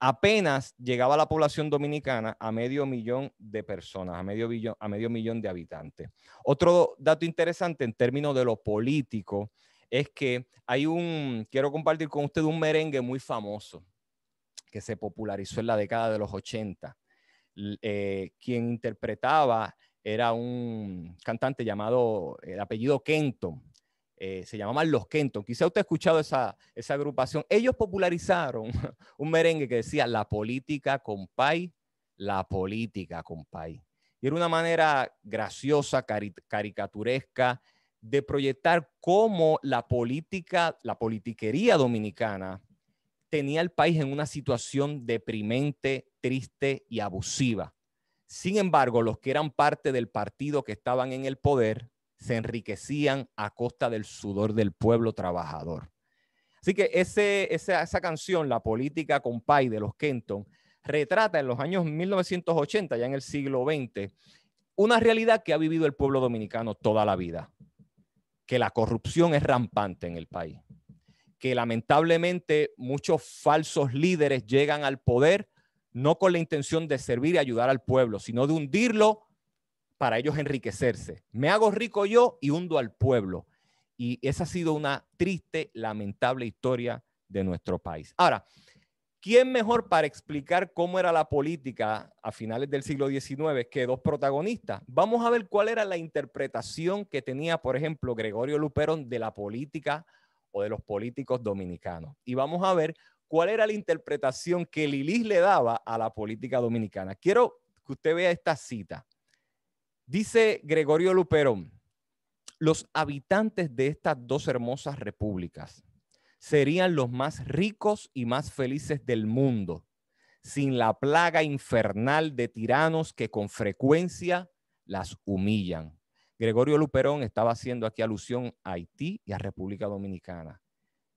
apenas llegaba la población dominicana a medio millón de personas, a medio, a medio millón de habitantes. Otro dato interesante en términos de lo político es que hay un, quiero compartir con usted un merengue muy famoso que se popularizó en la década de los 80. Eh, quien interpretaba era un cantante llamado, el apellido Kenton, eh, se llamaban Los Kenton. Quizá usted ha escuchado esa, agrupación. Ellos popularizaron [LAUGHS] un merengue que decía la política, con Pai, la política, con Pai. Y era una manera graciosa, caricaturesca, de proyectar cómo la política, la politiquería dominicana tenía el país en una situación deprimente, triste y abusiva. Sin embargo, los que eran parte del partido que estaban en el poder se enriquecían a costa del sudor del pueblo trabajador. Así que ese, esa, esa canción, La política con Pai de los Kenton, retrata en los años 1980, ya en el siglo XX, una realidad que ha vivido el pueblo dominicano toda la vida, que la corrupción es rampante en el país, que lamentablemente muchos falsos líderes llegan al poder no con la intención de servir y ayudar al pueblo, sino de hundirlo para ellos enriquecerse. Me hago rico yo y hundo al pueblo. Y esa ha sido una triste, lamentable historia de nuestro país. Ahora, ¿quién mejor para explicar cómo era la política a finales del siglo XIX que dos protagonistas? Vamos a ver cuál era la interpretación que tenía, por ejemplo, Gregorio Luperón de la política o de los políticos dominicanos. Y vamos a ver cuál era la interpretación que Lilis le daba a la política dominicana. Quiero que usted vea esta cita. Dice Gregorio Luperón, los habitantes de estas dos hermosas repúblicas serían los más ricos y más felices del mundo, sin la plaga infernal de tiranos que con frecuencia las humillan. Gregorio Luperón estaba haciendo aquí alusión a Haití y a República Dominicana.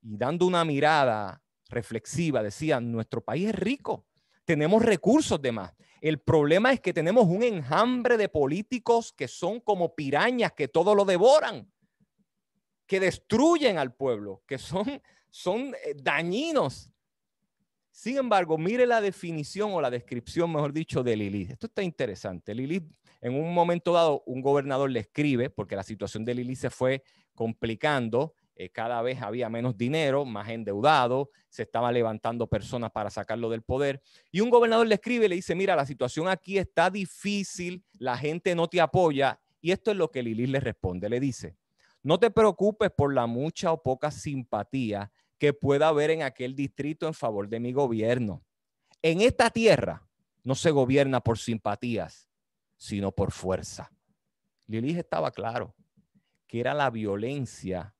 Y dando una mirada reflexiva, decía, nuestro país es rico, tenemos recursos de más. El problema es que tenemos un enjambre de políticos que son como pirañas que todo lo devoran, que destruyen al pueblo, que son, son eh, dañinos. Sin embargo, mire la definición o la descripción, mejor dicho, de Lilith. Esto está interesante. Lilith en un momento dado, un gobernador le escribe, porque la situación de Lili se fue complicando, eh, cada vez había menos dinero, más endeudado, se estaba levantando personas para sacarlo del poder, y un gobernador le escribe y le dice, mira, la situación aquí está difícil, la gente no te apoya, y esto es lo que Lili le responde, le dice, no te preocupes por la mucha o poca simpatía que pueda haber en aquel distrito en favor de mi gobierno. En esta tierra no se gobierna por simpatías, sino por fuerza. Lilith estaba claro que era la violencia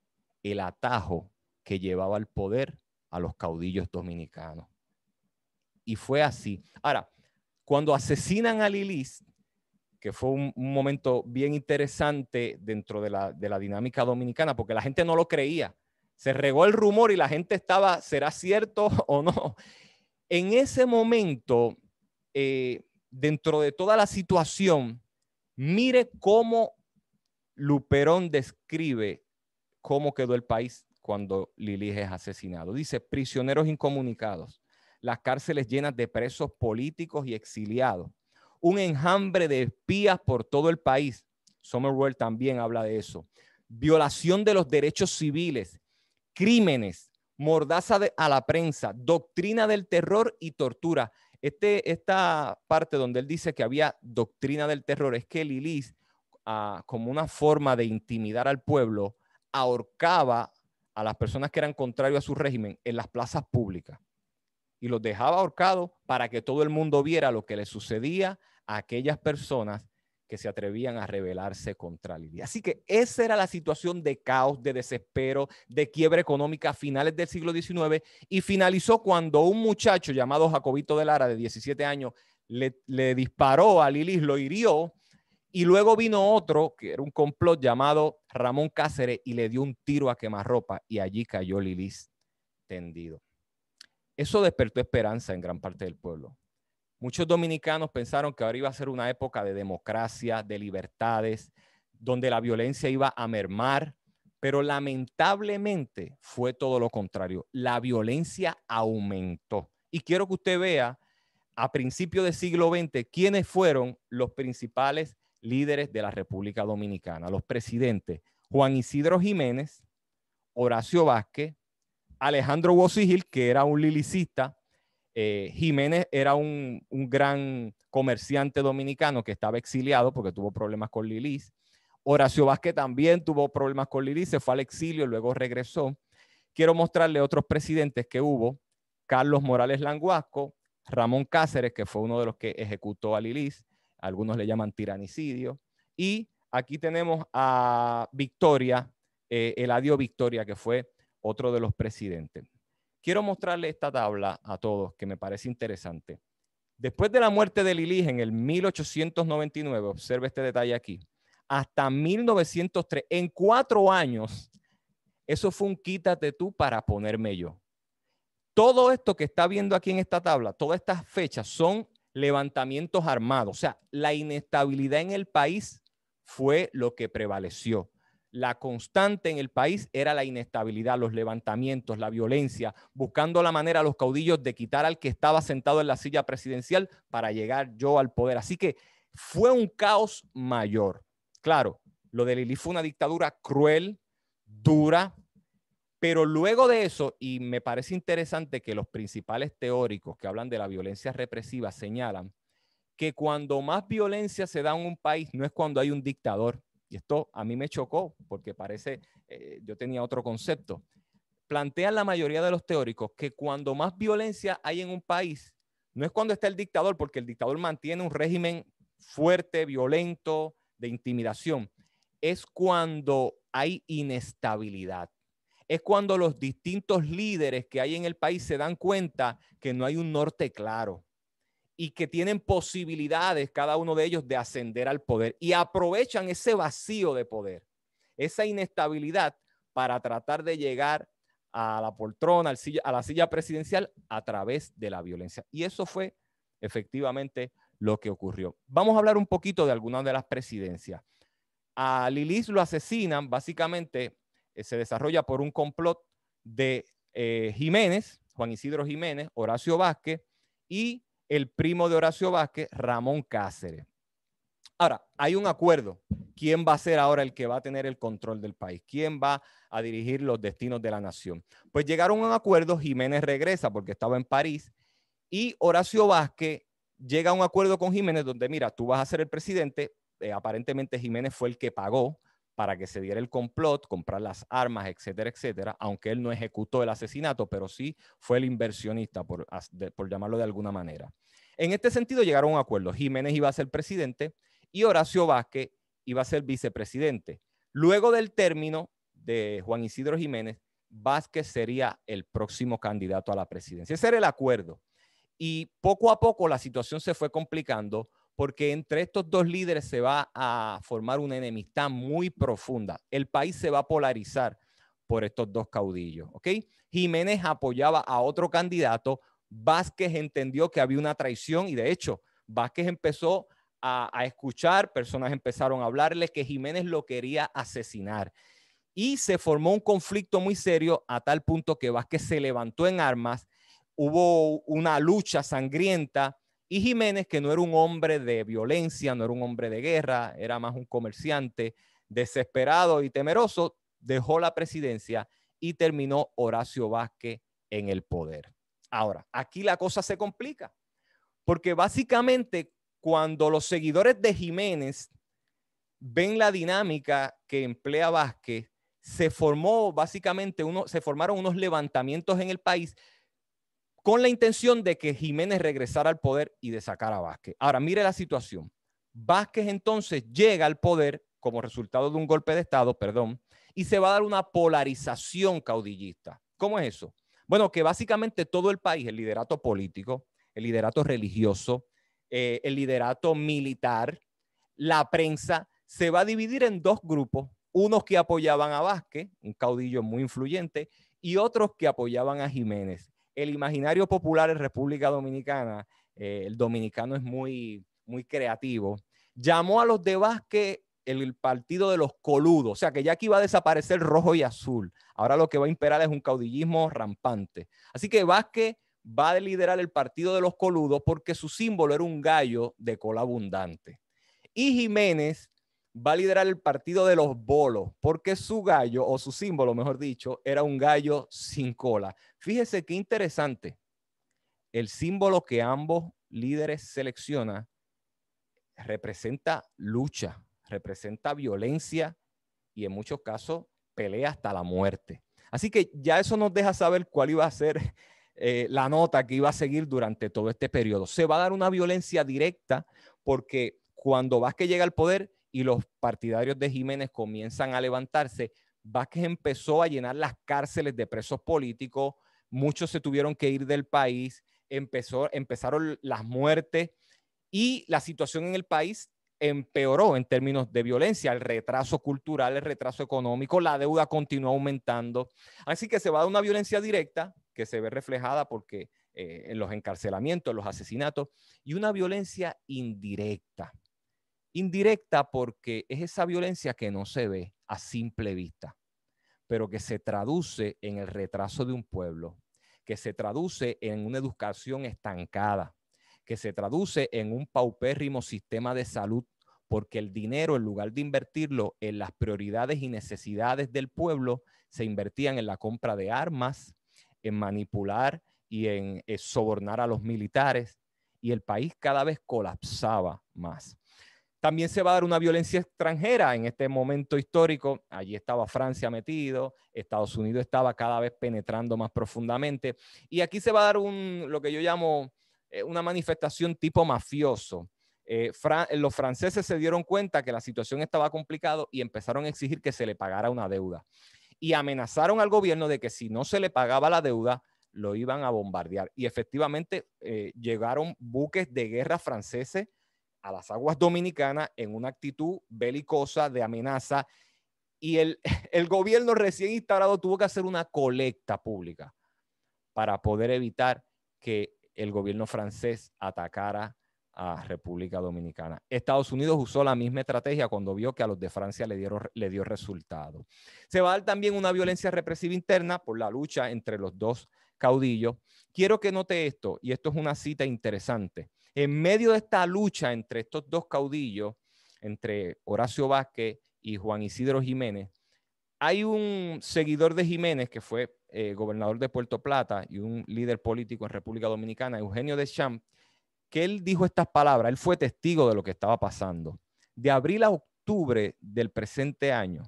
el atajo que llevaba al poder a los caudillos dominicanos. Y fue así. Ahora, cuando asesinan a Lilith, que fue un, momento bien interesante dentro de la, dinámica dominicana, porque la gente no lo creía. Se regó el rumor y la gente estaba, ¿será cierto [LAUGHS] o no? En ese momento, eh, dentro de toda la situación, mire cómo Luperón describe cómo quedó el país cuando Lili es asesinado. Dice, prisioneros incomunicados, las cárceles llenas de presos políticos y exiliados, un enjambre de espías por todo el país. Somerwell también habla de eso. Violación de los derechos civiles, crímenes, mordaza a la prensa, doctrina del terror y tortura. Este, esta parte donde él dice que había doctrina del terror es que Lilith, ah, como una forma de intimidar al pueblo, ahorcaba a las personas que eran contrarios a su régimen en las plazas públicas y los dejaba ahorcados para que todo el mundo viera lo que le sucedía a aquellas personas se atrevían a rebelarse contra Lili. Así que esa era la situación de caos, de desespero, de quiebra económica a finales del siglo XIX y finalizó cuando un muchacho llamado Jacobito de Lara, de 17 años, le, disparó a Lilis, lo hirió y luego vino otro, que era un complot llamado Ramón Cáceres, y le dio un tiro a quemarropa y allí cayó Lilis tendido. Eso despertó esperanza en gran parte del pueblo. Muchos dominicanos pensaron que ahora iba a ser una época de democracia, de libertades, donde la violencia iba a mermar, pero lamentablemente fue todo lo contrario. La violencia aumentó. Y quiero que usted vea a principios del siglo XX quiénes fueron los principales líderes de la República Dominicana, los presidentes Juan Isidro Jiménez, Horacio Vázquez, Alejandro Bosigil, que era un lilicista, eh, Jiménez era un, gran comerciante dominicano que estaba exiliado porque tuvo problemas con Lilis. Horacio Vázquez también tuvo problemas con Lilis, se fue al exilio, y luego regresó. Quiero mostrarle otros presidentes que hubo. Carlos Morales Languasco, Ramón Cáceres, que fue uno de los que ejecutó a Lilis, algunos le llaman tiranicidio. Y aquí tenemos a Victoria, el eh, Eladio Victoria, que fue otro de los presidentes. Quiero mostrarle esta tabla a todos que me parece interesante. Después de la muerte de Lilith en el 1899, observe este detalle aquí, hasta 1903, en cuatro años, eso fue un quítate tú para ponerme yo. Todo esto que está viendo aquí en esta tabla, todas estas fechas son levantamientos armados. O sea, la inestabilidad en el país fue lo que prevaleció. La constante en el país era la inestabilidad, los levantamientos, la violencia, buscando la manera a los caudillos de quitar al que estaba sentado en la silla presidencial para llegar yo al poder. Así que fue un caos mayor. Claro, lo de Lili fue una dictadura cruel, dura, pero luego de eso, y me parece interesante que los principales teóricos que hablan de la violencia represiva señalan que cuando más violencia se da en un país no es cuando hay un dictador, y esto a mí me chocó porque parece, eh, yo tenía otro concepto. Plantean la mayoría de los teóricos que cuando más violencia hay en un país, no es cuando está el dictador, porque el dictador mantiene un régimen fuerte, violento, de intimidación. Es cuando hay inestabilidad. Es cuando los distintos líderes que hay en el país se dan cuenta que no hay un norte claro y que tienen posibilidades, cada uno de ellos, de ascender al poder y aprovechan ese vacío de poder, esa inestabilidad para tratar de llegar a la poltrona, a la silla presidencial a través de la violencia. Y eso fue efectivamente lo que ocurrió. Vamos a hablar un poquito de algunas de las presidencias. A Lilis lo asesinan, básicamente eh, se desarrolla por un complot de eh, Jiménez, Juan Isidro Jiménez, Horacio Vázquez y el primo de Horacio Vázquez, Ramón Cáceres. Ahora, hay un acuerdo. ¿Quién va a ser ahora el que va a tener el control del país? ¿Quién va a dirigir los destinos de la nación? Pues llegaron a un acuerdo, Jiménez regresa porque estaba en París y Horacio Vázquez llega a un acuerdo con Jiménez donde, mira, tú vas a ser el presidente, eh, aparentemente Jiménez fue el que pagó para que se diera el complot, comprar las armas, etcétera, etcétera, aunque él no ejecutó el asesinato, pero sí fue el inversionista, por, llamarlo de alguna manera. En este sentido llegaron a un acuerdo. Jiménez iba a ser presidente y Horacio Vázquez iba a ser vicepresidente. Luego del término de Juan Isidro Jiménez, Vázquez sería el próximo candidato a la presidencia. Ese era el acuerdo. Y poco a poco la situación se fue complicando porque entre estos dos líderes se va a formar una enemistad muy profunda. El país se va a polarizar por estos dos caudillos, ¿ok? Jiménez apoyaba a otro candidato, Vázquez entendió que había una traición y de hecho Vázquez empezó a, a escuchar, personas empezaron a hablarle que Jiménez lo quería asesinar y se formó un conflicto muy serio a tal punto que Vázquez se levantó en armas, hubo una lucha sangrienta y Jiménez, que no era un hombre de violencia, no era un hombre de guerra, era más un comerciante desesperado y temeroso, dejó la presidencia y terminó Horacio Vázquez en el poder. Ahora, aquí la cosa se complica, porque básicamente cuando los seguidores de Jiménez ven la dinámica que emplea Vázquez, se formó básicamente uno, se formaron unos levantamientos en el país con la intención de que Jiménez regresara al poder y de sacar a Vázquez. Ahora, mire la situación. Vázquez entonces llega al poder como resultado de un golpe de Estado, perdón, y se va a dar una polarización caudillista. ¿Cómo es eso? Bueno, que básicamente todo el país, el liderato político, el liderato religioso, eh, el liderato militar, la prensa, se va a dividir en dos grupos, unos que apoyaban a Vázquez, un caudillo muy influyente, y otros que apoyaban a Jiménez el imaginario popular en República Dominicana, eh, el dominicano es muy, muy creativo, llamó a los de Vázquez el partido de los coludos, o sea que ya aquí va a desaparecer rojo y azul. Ahora lo que va a imperar es un caudillismo rampante. Así que Vázquez va a liderar el partido de los coludos porque su símbolo era un gallo de cola abundante. Y Jiménez va a liderar el partido de los bolos, porque su gallo, o su símbolo, mejor dicho, era un gallo sin cola. Fíjese qué interesante. El símbolo que ambos líderes seleccionan representa lucha, representa violencia y en muchos casos pelea hasta la muerte. Así que ya eso nos deja saber cuál iba a ser eh, la nota que iba a seguir durante todo este periodo. Se va a dar una violencia directa porque cuando que llega al poder, y los partidarios de Jiménez comienzan a levantarse, Vázquez empezó a llenar las cárceles de presos políticos, muchos se tuvieron que ir del país, empezó, empezaron las muertes y la situación en el país empeoró en términos de violencia, el retraso cultural, el retraso económico, la deuda continuó aumentando. Así que se va a una violencia directa que se ve reflejada porque eh, en los encarcelamientos, en los asesinatos, y una violencia indirecta Indirecta porque es esa violencia que no se ve a simple vista, pero que se traduce en el retraso de un pueblo, que se traduce en una educación estancada, que se traduce en un paupérrimo sistema de salud, porque el dinero, en lugar de invertirlo en las prioridades y necesidades del pueblo, se invertían en la compra de armas, en manipular y en eh, sobornar a los militares, y el país cada vez colapsaba más. También se va a dar una violencia extranjera en este momento histórico. Allí estaba Francia metido, Estados Unidos estaba cada vez penetrando más profundamente. Y aquí se va a dar un, lo que yo llamo eh, una manifestación tipo mafioso. Eh, eh, los franceses se dieron cuenta que la situación estaba complicada y empezaron a exigir que se le pagara una deuda. Y amenazaron al gobierno de que si no se le pagaba la deuda, lo iban a bombardear. Y efectivamente llegaron buques de guerra franceses a las aguas dominicanas en una actitud belicosa de amenaza y el, [LAUGHS] gobierno recién instalado tuvo que hacer una colecta pública para poder evitar que el gobierno francés atacara a República Dominicana. Estados Unidos usó la misma estrategia cuando vio que a los de Francia le, dieron, le dio resultado. Se va a dar también una violencia represiva interna por la lucha entre los dos caudillos. Quiero que note esto, y esto es una cita interesante. En medio de esta lucha entre estos dos caudillos, entre Horacio Vázquez y Juan Isidro Jiménez, hay un seguidor de Jiménez que fue eh, gobernador de Puerto Plata y un líder político en República Dominicana, Eugenio Deschamps, que él dijo estas palabras, él fue testigo de lo que estaba pasando. De abril a octubre del presente año,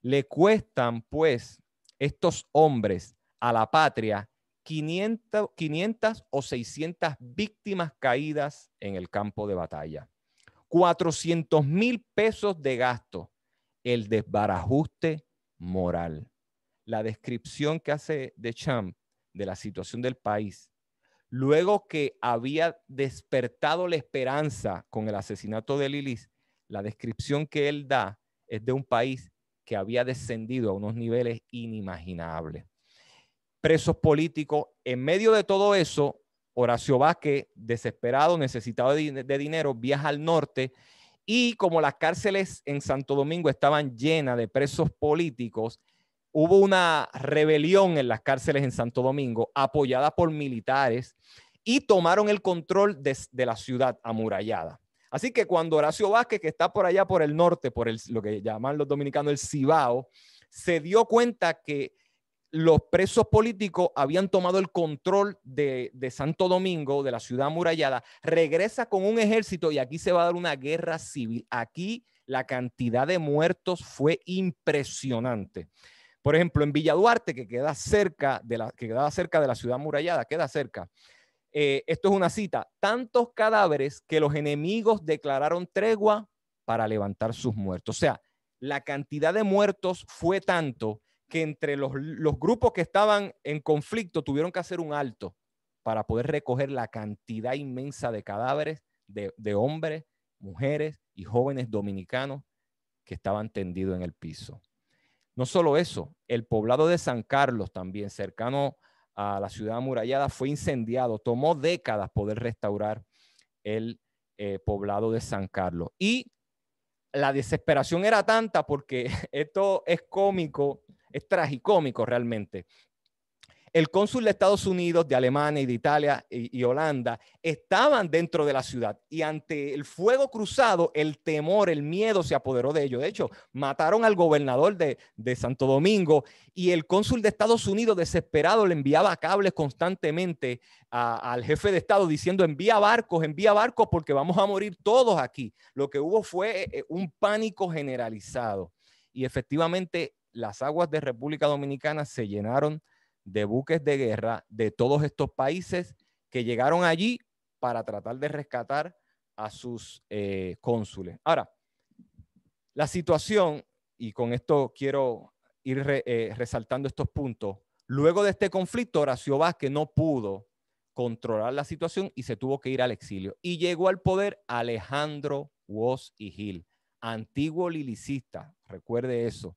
le cuestan pues estos hombres a la patria 500, o 600 víctimas caídas en el campo de batalla, 400 mil pesos de gasto, el desbarajuste moral. La descripción que hace de Champ de la situación del país, luego que había despertado la esperanza con el asesinato de Lilis, la descripción que él da es de un país que había descendido a unos niveles inimaginables presos políticos. En medio de todo eso, Horacio Vázquez, desesperado, necesitado de, dinero, viaja al norte y como las cárceles en Santo Domingo estaban llenas de presos políticos, hubo una rebelión en las cárceles en Santo Domingo apoyada por militares y tomaron el control de, la ciudad amurallada. Así que cuando Horacio Vázquez, que está por allá por el norte, por lo que llaman los dominicanos el Cibao, se dio cuenta que los presos políticos habían tomado el control de, Santo Domingo, de la ciudad amurallada, regresa con un ejército y aquí se va a dar una guerra civil. Aquí la cantidad de muertos fue impresionante. Por ejemplo, en Villa Duarte, que queda cerca de la, que cerca de la ciudad amurallada, queda cerca. Eh, esto es una cita, tantos cadáveres que los enemigos declararon tregua para levantar sus muertos. O sea, la cantidad de muertos fue tanto que entre los, grupos que estaban en conflicto tuvieron que hacer un alto para poder recoger la cantidad inmensa de cadáveres de, hombres, mujeres y jóvenes dominicanos que estaban tendidos en el piso. No solo eso, el poblado de San Carlos, también cercano a la ciudad amurallada, fue incendiado. Tomó décadas poder restaurar el eh, poblado de San Carlos. Y la desesperación era tanta porque [LAUGHS] esto es cómico es tragicómico realmente. El cónsul de Estados Unidos, de Alemania y de Italia y, Holanda estaban dentro de la ciudad y ante el fuego cruzado, el temor, el miedo se apoderó de ellos. De hecho, mataron al gobernador de, Santo Domingo y el cónsul de Estados Unidos, desesperado, le enviaba cables constantemente al jefe de Estado diciendo envía barcos, envía barcos porque vamos a morir todos aquí. Lo que hubo fue eh, eh, un pánico generalizado y efectivamente las aguas de República Dominicana se llenaron de buques de guerra de todos estos países que llegaron allí para tratar de rescatar a sus eh, cónsules. Ahora, la situación, y con esto quiero ir eh, resaltando estos puntos, luego de este conflicto, Horacio Vázquez no pudo controlar la situación y se tuvo que ir al exilio. Y llegó al poder Alejandro Woz y Gil, antiguo lilicista, recuerde eso.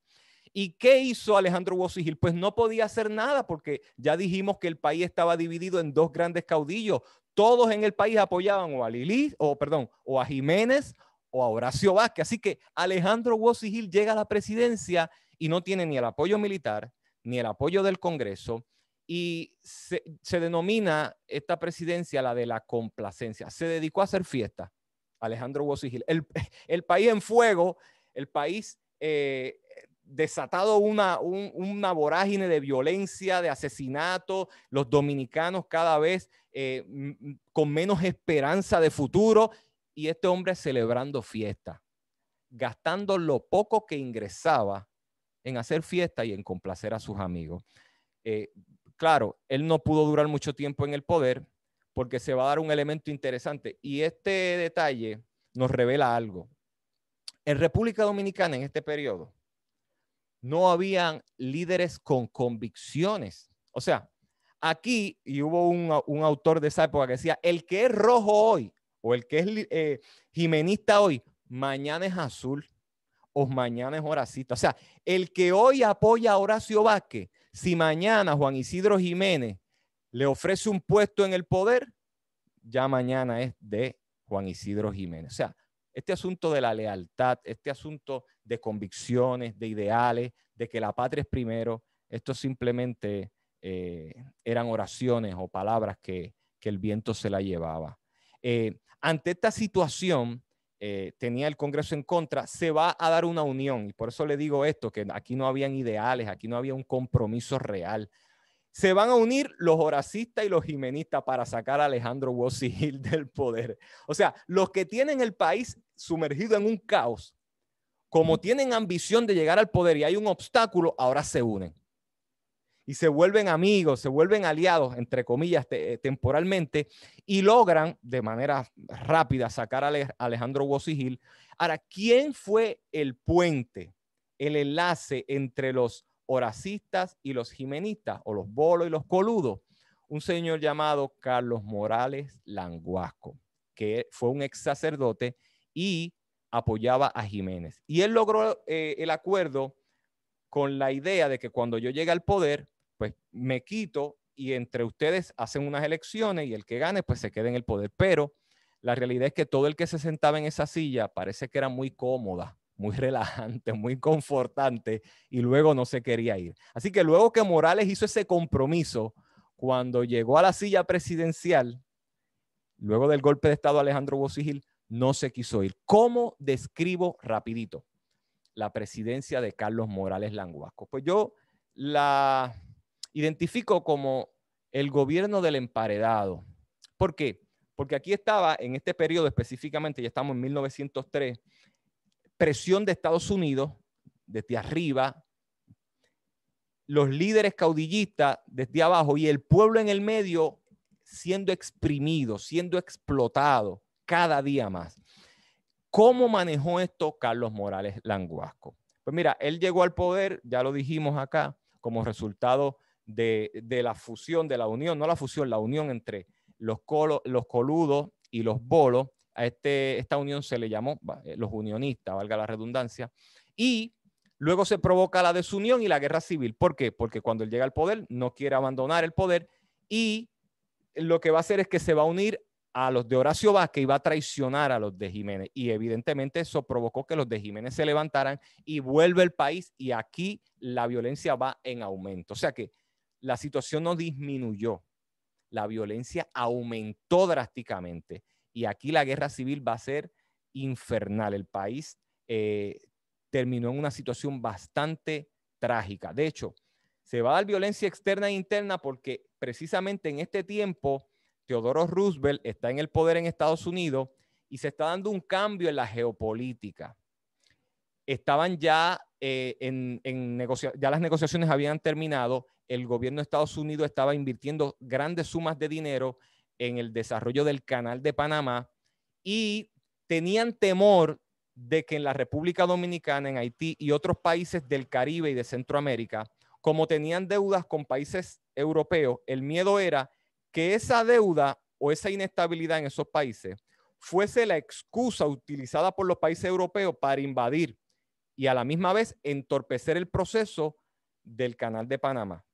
¿Y qué hizo Alejandro Bosigil? Pues no podía hacer nada porque ya dijimos que el país estaba dividido en dos grandes caudillos. Todos en el país apoyaban o a Lili, o perdón, o a Jiménez o a Horacio Vázquez. Así que Alejandro Bosigil llega a la presidencia y no tiene ni el apoyo militar, ni el apoyo del Congreso, y se, denomina esta presidencia la de la complacencia. Se dedicó a hacer fiesta, Alejandro Bosigil. El, [LAUGHS] el país en fuego, el país eh, desatado una, vorágine de violencia, de asesinato, los dominicanos cada vez eh, con menos esperanza de futuro y este hombre celebrando fiesta, gastando lo poco que ingresaba en hacer fiesta y en complacer a sus amigos. Eh, claro, él no pudo durar mucho tiempo en el poder porque se va a dar un elemento interesante y este detalle nos revela algo. En República Dominicana, en este periodo, no habían líderes con convicciones. O sea, aquí, y hubo un, autor de esa época que decía, el que es rojo hoy o el que es eh, jimenista hoy, mañana es azul o mañana es horacito. O sea, el que hoy apoya a Horacio Vázquez, si mañana Juan Isidro Jiménez le ofrece un puesto en el poder, ya mañana es de Juan Isidro Jiménez. O sea, este asunto de la lealtad, este asunto de convicciones, de ideales, de que la patria es primero, esto simplemente eh, eran oraciones o palabras que, el viento se la llevaba. Eh, ante esta situación, eh, tenía el Congreso en contra, se va a dar una unión. Y por eso le digo esto, que aquí no habían ideales, aquí no había un compromiso real, se van a unir los horacistas y los jimenistas para sacar a Alejandro Wossi [LAUGHS] del poder. O sea, los que tienen el país sumergido en un caos, como tienen ambición de llegar al poder y hay un obstáculo, ahora se unen. Y se vuelven amigos, se vuelven aliados, entre comillas, eh, temporalmente, y logran de manera rápida sacar a Alejandro Wossi Ahora, ¿quién fue el puente, el enlace entre los horacistas y los jimenistas, o los bolos y los coludos, un señor llamado Carlos Morales Languasco, que fue un ex sacerdote y apoyaba a Jiménez. Y él logró eh, el acuerdo con la idea de que cuando yo llegue al poder, pues me quito y entre ustedes hacen unas elecciones y el que gane, pues se quede en el poder. Pero la realidad es que todo el que se sentaba en esa silla parece que era muy cómoda muy [LAUGHS] relajante, muy confortante, y luego no se quería ir. Así que luego que Morales hizo ese compromiso, cuando llegó a la silla presidencial, luego del golpe de Estado Alejandro Bosigil, no se quiso ir. ¿Cómo describo rapidito la presidencia de Carlos Morales Languasco? Pues yo la identifico como el gobierno del emparedado. ¿Por qué? Porque aquí estaba, en este periodo específicamente, ya estamos en 1903, presión de Estados Unidos, desde arriba, los líderes caudillistas desde abajo y el pueblo en el medio siendo exprimido, siendo explotado cada día más. ¿Cómo manejó esto Carlos Morales Languasco? Pues mira, él llegó al poder, ya lo dijimos acá, como resultado de, la fusión, de la unión, no la fusión, la unión entre los, los coludos y los bolos, a este, esta unión se le llamó eh, los unionistas, valga la redundancia, y luego se provoca la desunión y la guerra civil. ¿Por qué? Porque cuando él llega al poder no quiere abandonar el poder y lo que va a hacer es que se va a unir a los de Horacio Vázquez y va a traicionar a los de Jiménez. Y evidentemente eso provocó que los de Jiménez se levantaran y vuelve el país y aquí la violencia va en aumento. O sea que la situación no disminuyó, la violencia aumentó drásticamente. Y aquí la guerra civil va a ser infernal. El país eh, terminó en una situación bastante trágica. De hecho, se va a dar violencia externa e interna porque precisamente en este tiempo Teodoro Roosevelt está en el poder en Estados Unidos y se está dando un cambio en la geopolítica. Estaban ya eh, en, en ya las negociaciones habían terminado, el gobierno de Estados Unidos estaba invirtiendo grandes sumas de dinero en el desarrollo del canal de Panamá y tenían temor de que en la República Dominicana, en Haití y otros países del Caribe y de Centroamérica, como tenían deudas con países europeos, el miedo era que esa deuda o esa inestabilidad en esos países fuese la excusa utilizada por los países europeos para invadir y a la misma vez entorpecer el proceso del canal de Panamá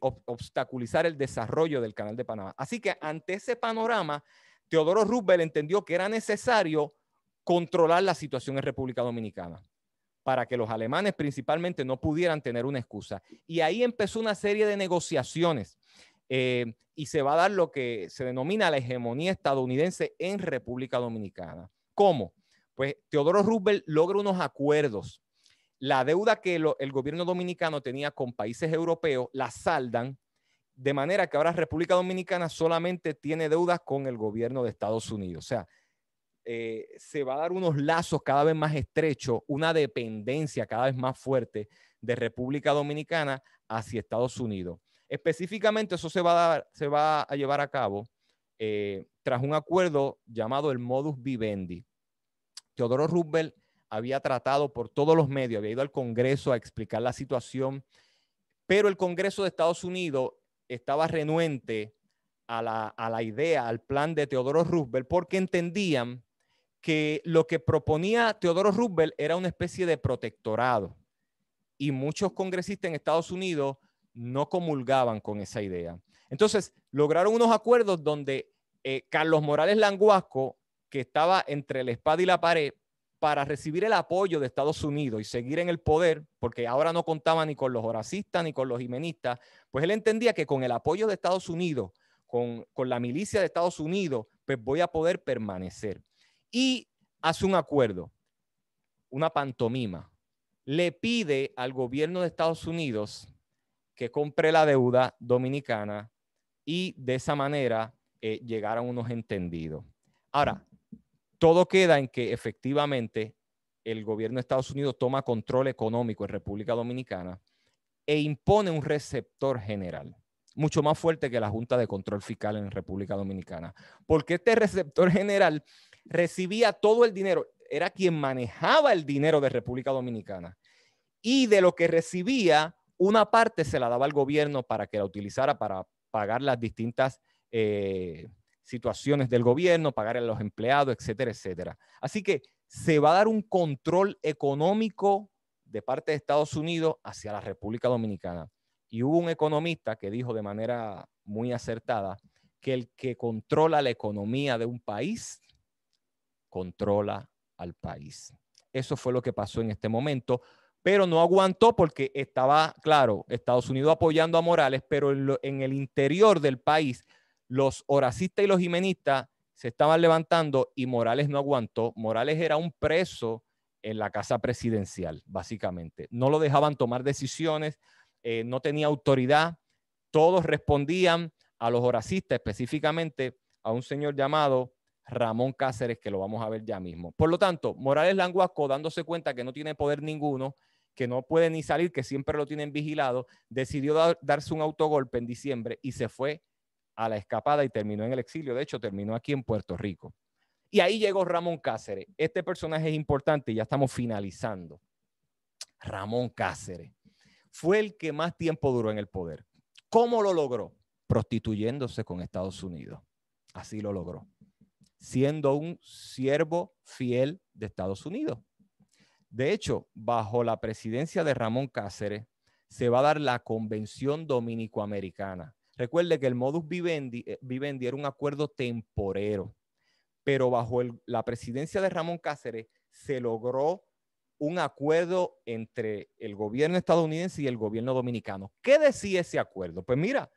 obstaculizar el desarrollo del Canal de Panamá. Así que ante ese panorama, Teodoro Roosevelt entendió que era necesario controlar la situación en República Dominicana para que los alemanes principalmente no pudieran tener una excusa. Y ahí empezó una serie de negociaciones eh, y se va a dar lo que se denomina la hegemonía estadounidense en República Dominicana. ¿Cómo? Pues Teodoro Roosevelt logra unos acuerdos la deuda que el gobierno dominicano tenía con países europeos, la saldan, de manera que ahora República Dominicana solamente tiene deudas con el gobierno de Estados Unidos. O sea, eh, se va a dar unos lazos cada vez más estrechos, una dependencia cada vez más fuerte de República Dominicana hacia Estados Unidos. Específicamente eso se va a, se va a llevar a cabo eh, tras un acuerdo llamado el modus vivendi. Teodoro Roosevelt había tratado por todos los medios, había ido al Congreso a explicar la situación, pero el Congreso de Estados Unidos estaba renuente a la, idea, al plan de Teodoro Roosevelt, porque entendían que lo que proponía Teodoro Roosevelt era una especie de protectorado. Y muchos congresistas en Estados Unidos no comulgaban con esa idea. Entonces, lograron unos acuerdos donde eh, Carlos Morales Languasco, que estaba entre la espada y la pared, para recibir el apoyo de Estados Unidos y seguir en el poder, porque ahora no contaba ni con los horacistas ni con los jimenistas, pues él entendía que con el apoyo de Estados Unidos, con, la milicia de Estados Unidos, pues voy a poder permanecer. Y hace un acuerdo, una pantomima. Le pide al gobierno de Estados Unidos que compre la deuda dominicana y de esa manera eh, llegar a unos entendidos. Ahora, todo queda en que efectivamente el gobierno de Estados Unidos toma control económico en República Dominicana e impone un receptor general, mucho más fuerte que la Junta de Control Fiscal en República Dominicana, porque este receptor general recibía todo el dinero, era quien manejaba el dinero de República Dominicana y de lo que recibía, una parte se la daba al gobierno para que la utilizara para pagar las distintas... Eh, situaciones del gobierno, pagar a los empleados, etcétera, etcétera. Así que se va a dar un control económico de parte de Estados Unidos hacia la República Dominicana. Y hubo un economista que dijo de manera muy acertada que el que controla la economía de un país, controla al país. Eso fue lo que pasó en este momento, pero no aguantó porque estaba, claro, Estados Unidos apoyando a Morales, pero en, en el interior del país los oracistas y los jimenistas se estaban levantando y Morales no aguantó. Morales era un preso en la casa presidencial, básicamente. No lo dejaban tomar decisiones, eh, no tenía autoridad. Todos respondían a los oracistas, específicamente a un señor llamado Ramón Cáceres, que lo vamos a ver ya mismo. Por lo tanto, Morales Languasco, dándose cuenta que no tiene poder ninguno, que no puede ni salir, que siempre lo tienen vigilado, decidió darse un autogolpe en diciembre y se fue a la escapada y terminó en el exilio. De hecho, terminó aquí en Puerto Rico. Y ahí llegó Ramón Cáceres. Este personaje es importante y ya estamos finalizando. Ramón Cáceres fue el que más tiempo duró en el poder. ¿Cómo lo logró? Prostituyéndose con Estados Unidos. Así lo logró. Siendo un siervo fiel de Estados Unidos. De hecho, bajo la presidencia de Ramón Cáceres, se va a dar la Convención Dominicoamericana, Recuerde que el modus eh, vivendi, era un acuerdo temporero, pero bajo la presidencia de Ramón Cáceres se logró un acuerdo entre el gobierno estadounidense y el gobierno dominicano. ¿Qué decía ese acuerdo? Pues mira,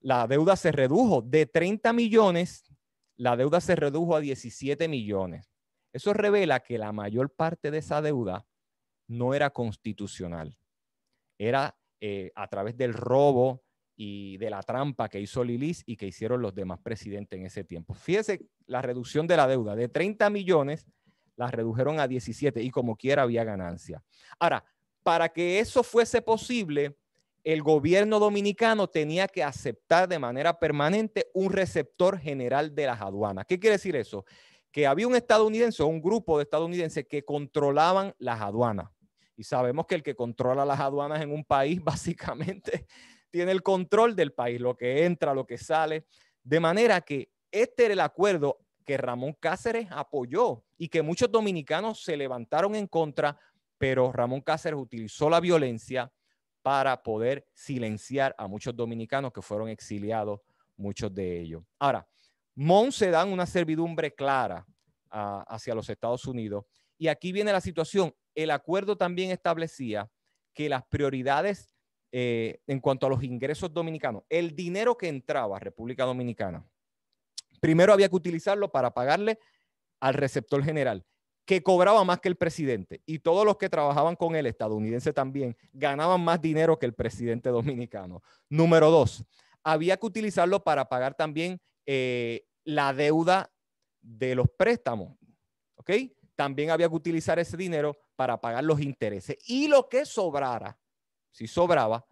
la deuda se redujo de 30 millones, la deuda se redujo a 17 millones. Eso revela que la mayor parte de esa deuda no era constitucional, era eh, a través del robo, y de la trampa que hizo Lilis y que hicieron los demás presidentes en ese tiempo. Fíjese la reducción de la deuda de 30 millones, la redujeron a 17 y como quiera había ganancia. Ahora, para que eso fuese posible, el gobierno dominicano tenía que aceptar de manera permanente un receptor general de las aduanas. ¿Qué quiere decir eso? Que había un estadounidense o un grupo de estadounidenses que controlaban las aduanas. Y sabemos que el que controla las aduanas en un país [LAUGHS] básicamente tiene el control del país, lo que entra, lo que sale. De manera que este era el acuerdo que Ramón Cáceres apoyó y que muchos dominicanos se levantaron en contra, pero Ramón Cáceres utilizó la violencia para poder silenciar a muchos dominicanos que fueron exiliados, muchos de ellos. Ahora, Mon se dan una servidumbre clara ah, hacia los Estados Unidos y aquí viene la situación. El acuerdo también establecía que las prioridades eh, en cuanto a los ingresos dominicanos, el dinero que entraba a República Dominicana, primero había que utilizarlo para pagarle al receptor general, que cobraba más que el presidente, y todos los que trabajaban con él, estadounidense también, ganaban más dinero que el presidente dominicano. Número dos, había que utilizarlo para pagar también eh, la deuda de los préstamos, ¿ok? También había que utilizar ese dinero para pagar los intereses y lo que sobrara si sobraba,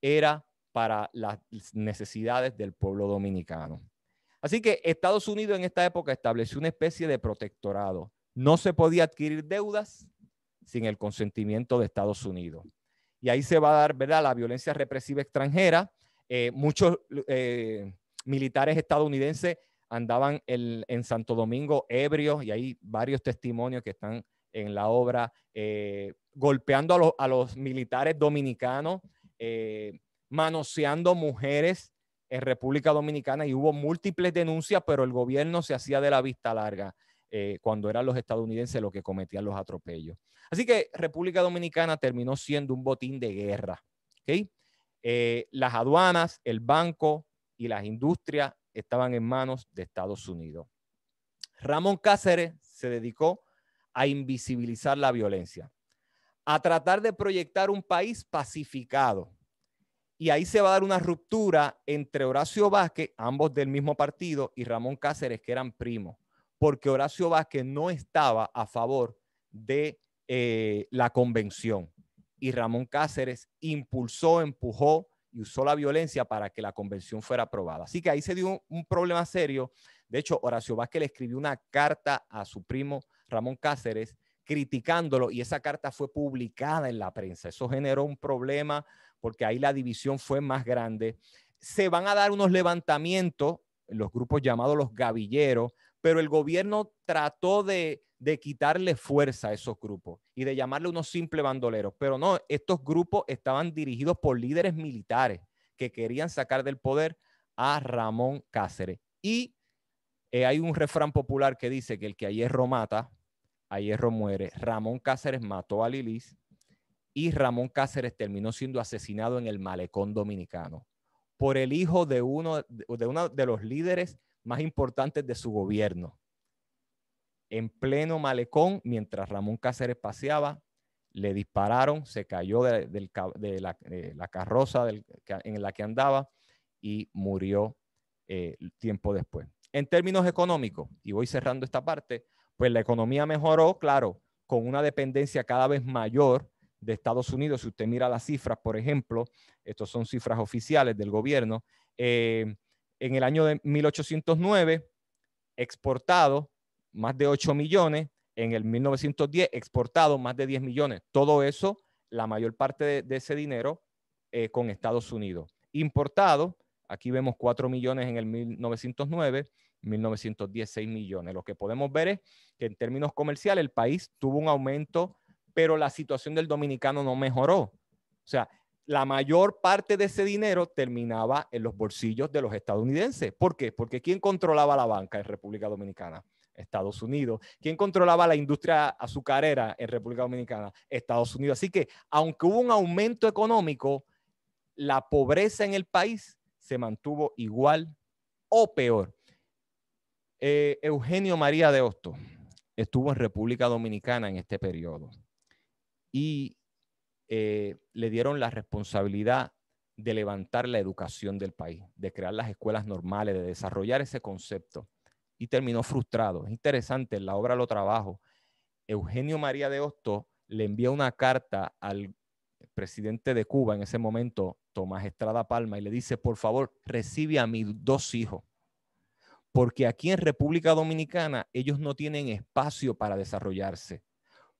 era para las necesidades del pueblo dominicano. Así que Estados Unidos en esta época estableció una especie de protectorado. No se podía adquirir deudas sin el consentimiento de Estados Unidos. Y ahí se va a dar, ¿verdad?, la violencia represiva extranjera. Eh, muchos eh, militares estadounidenses andaban en Santo Domingo ebrios y hay varios testimonios que están en la obra eh, golpeando a, los militares dominicanos, eh, manoseando mujeres en República Dominicana y hubo múltiples denuncias, pero el gobierno se hacía de la vista larga eh, cuando eran los estadounidenses los que cometían los atropellos. Así que República Dominicana terminó siendo un botín de guerra. Eh, las aduanas, el banco y las industrias estaban en manos de Estados Unidos. Ramón Cáceres se dedicó a invisibilizar la violencia a tratar de proyectar un país pacificado. Y ahí se va a dar una ruptura entre Horacio Vázquez, ambos del mismo partido, y Ramón Cáceres, que eran primos, porque Horacio Vázquez no estaba a favor de eh, la convención. Y Ramón Cáceres impulsó, empujó y usó la violencia para que la convención fuera aprobada. Así que ahí se dio un, un problema serio. De hecho, Horacio Vázquez le escribió una carta a su primo Ramón Cáceres criticándolo y esa carta fue publicada en la prensa. Eso generó un problema porque ahí la división fue más grande. Se van a dar unos levantamientos, los grupos llamados los gavilleros, pero el gobierno trató de, quitarle fuerza a esos grupos y de llamarle unos simples bandoleros. Pero no, estos grupos estaban dirigidos por líderes militares que querían sacar del poder a Ramón Cáceres. Y eh, hay un refrán popular que dice que el que ayer es Romata Hierro muere, Ramón Cáceres mató a Lilis y Ramón Cáceres terminó siendo asesinado en el malecón dominicano por el hijo de uno de, los líderes más importantes de su gobierno. En pleno malecón, mientras Ramón Cáceres paseaba, le dispararon, se cayó de, la, carroza en la que andaba y murió eh, tiempo después. En términos económicos, y voy cerrando esta parte, pues la economía mejoró, claro, con una dependencia cada vez mayor de Estados Unidos. Si usted mira las cifras, por ejemplo, estas son cifras oficiales del gobierno, eh, en el año de 1809 exportado más de 8 millones, en el 1910 exportado más de 10 millones. Todo eso, la mayor parte de, ese dinero eh, con Estados Unidos. Importado, aquí vemos 4 millones en el 1909, 1916 millones. Lo que podemos ver es que en términos comerciales el país tuvo un aumento, pero la situación del dominicano no mejoró. O sea, la mayor parte de ese dinero terminaba en los bolsillos de los estadounidenses. ¿Por qué? Porque ¿quién controlaba la banca en República Dominicana? Estados Unidos. ¿Quién controlaba la industria azucarera en República Dominicana? Estados Unidos. Así que, aunque hubo un aumento económico, la pobreza en el país se mantuvo igual o peor. Eh, Eugenio María de Hosto estuvo en República Dominicana en este periodo y eh, le dieron la responsabilidad de levantar la educación del país, de crear las escuelas normales, de desarrollar ese concepto. Y terminó frustrado. Es interesante, la obra lo trabajo. Eugenio María de Hosto le envía una carta al presidente de Cuba en ese momento, Tomás Estrada Palma, y le dice, por favor, recibe a mis dos hijos porque aquí en República Dominicana ellos no tienen espacio para desarrollarse,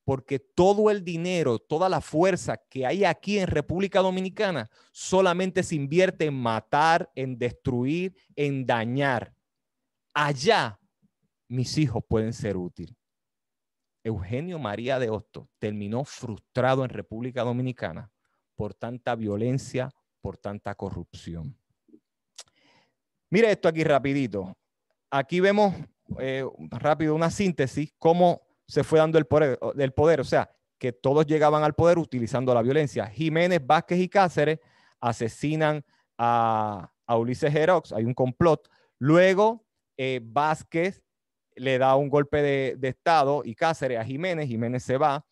porque todo el dinero, toda la fuerza que hay aquí en República Dominicana solamente se invierte en matar, en destruir, en dañar. Allá mis hijos pueden ser útiles. Eugenio María de Hosto terminó frustrado en República Dominicana por tanta violencia, por tanta corrupción. Mira esto aquí rapidito aquí vemos eh, rápido una síntesis, cómo se fue dando el poder, o sea, que todos llegaban al poder utilizando la violencia. Jiménez, Vázquez y Cáceres asesinan a, Ulises Herox, hay un complot. Luego, eh, Vázquez le da un golpe de, Estado y Cáceres a Jiménez, Jiménez se va.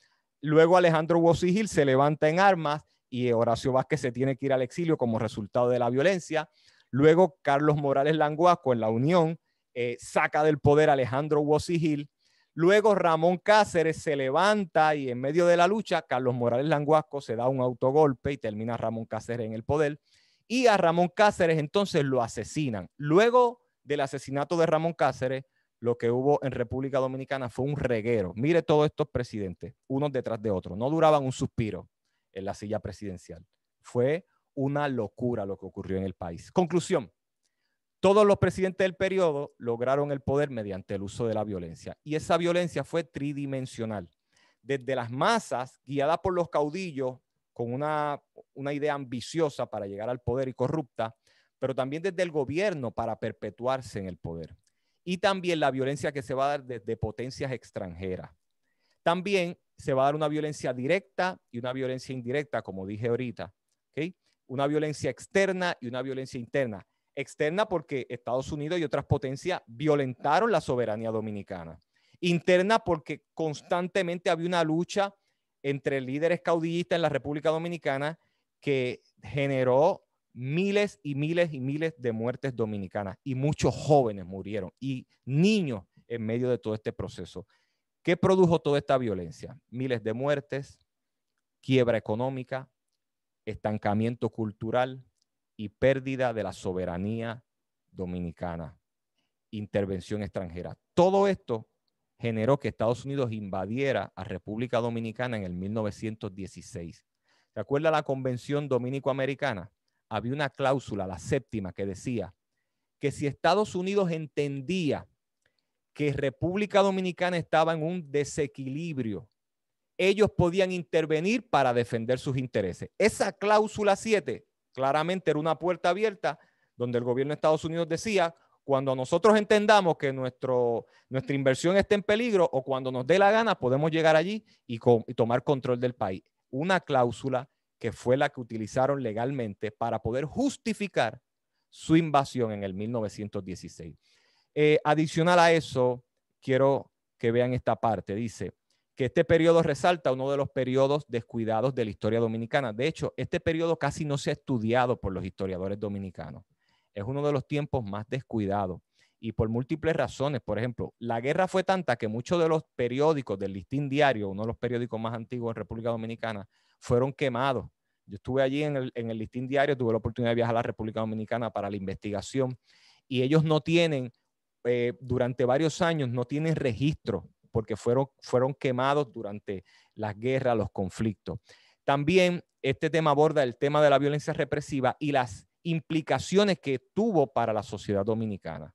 Luego Alejandro Sigil se levanta en armas y Horacio Vázquez se tiene que ir al exilio como resultado de la violencia. Luego Carlos Morales Languasco en la Unión eh, saca del poder Alejandro Wosigil. Luego Ramón Cáceres se levanta y en medio de la lucha, Carlos Morales Languasco se da un autogolpe y termina Ramón Cáceres en el poder. Y a Ramón Cáceres entonces lo asesinan. Luego del asesinato de Ramón Cáceres, lo que hubo en República Dominicana fue un reguero. Mire todos estos presidentes, unos detrás de otros. No duraban un suspiro en la silla presidencial. Fue una locura lo que ocurrió en el país. Conclusión. Todos los presidentes del periodo lograron el poder mediante el uso de la violencia. Y esa violencia fue tridimensional. Desde las masas, guiadas por los caudillos, con una, idea ambiciosa para llegar al poder y corrupta, pero también desde el gobierno para perpetuarse en el poder. Y también la violencia que se va a dar desde potencias extranjeras. También se va a dar una violencia directa y una violencia indirecta, como dije ahorita. Una violencia externa y una violencia interna externa porque Estados Unidos y otras potencias violentaron la soberanía dominicana. Interna porque constantemente había una lucha entre líderes caudillistas en la República Dominicana que generó miles y miles y miles de muertes dominicanas y muchos jóvenes murieron y niños en medio de todo este proceso. ¿Qué produjo toda esta violencia? Miles de muertes, quiebra económica, estancamiento cultural, y pérdida de la soberanía dominicana, intervención extranjera. Todo esto generó que Estados Unidos invadiera a República Dominicana en el 1916. ¿Se acuerda la Convención Dominico-Americana? Había una cláusula, la séptima, que decía que si Estados Unidos entendía que República Dominicana estaba en un desequilibrio, ellos podían intervenir para defender sus intereses. Esa cláusula 7 Claramente era una puerta abierta donde el gobierno de Estados Unidos decía, cuando nosotros entendamos que nuestro, nuestra inversión está en peligro o cuando nos dé la gana, podemos llegar allí y, tomar control del país. Una cláusula que fue la que utilizaron legalmente para poder justificar su invasión en el 1916. Eh, adicional a eso, quiero que vean esta parte. Dice, que este periodo resalta uno de los periodos descuidados de la historia dominicana. De hecho, este periodo casi no se ha estudiado por los historiadores dominicanos. Es uno de los tiempos más descuidados y por múltiples razones. Por ejemplo, la guerra fue tanta que muchos de los periódicos del Listín Diario, uno de los periódicos más antiguos en República Dominicana, fueron quemados. Yo estuve allí en el, Listín Diario, tuve la oportunidad de viajar a la República Dominicana para la investigación y ellos no tienen, eh, durante varios años, no tienen registro porque fueron, fueron quemados durante las guerras, los conflictos. También este tema aborda el tema de la violencia represiva y las implicaciones que tuvo para la sociedad dominicana.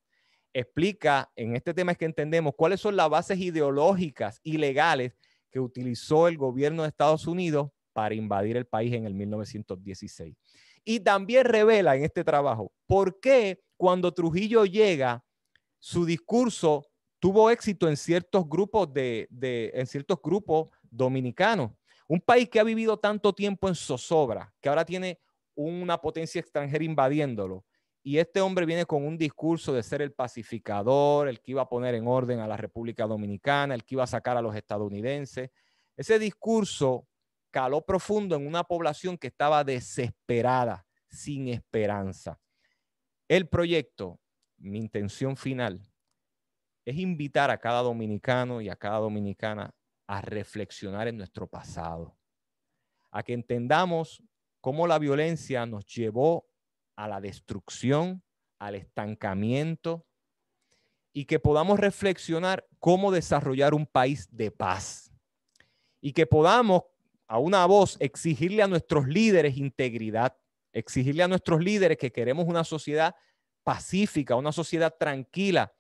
Explica, en este tema es que entendemos cuáles son las bases ideológicas y legales que utilizó el gobierno de Estados Unidos para invadir el país en el 1916. Y también revela en este trabajo por qué cuando Trujillo llega, su discurso tuvo éxito en ciertos grupos de, en ciertos grupos dominicanos. Un país que ha vivido tanto tiempo en zozobra, que ahora tiene una potencia extranjera invadiéndolo. Y este hombre viene con un discurso de ser el pacificador, el que iba a poner en orden a la República Dominicana, el que iba a sacar a los estadounidenses. Ese discurso caló profundo en una población que estaba desesperada, sin esperanza. El proyecto, mi intención final, es invitar a cada dominicano y a cada dominicana a reflexionar en nuestro pasado, a que entendamos cómo la violencia nos llevó a la destrucción, al estancamiento, y que podamos reflexionar cómo desarrollar un país de paz, y que podamos a una voz exigirle a nuestros líderes integridad, exigirle a nuestros líderes que queremos una sociedad pacífica, una sociedad tranquila,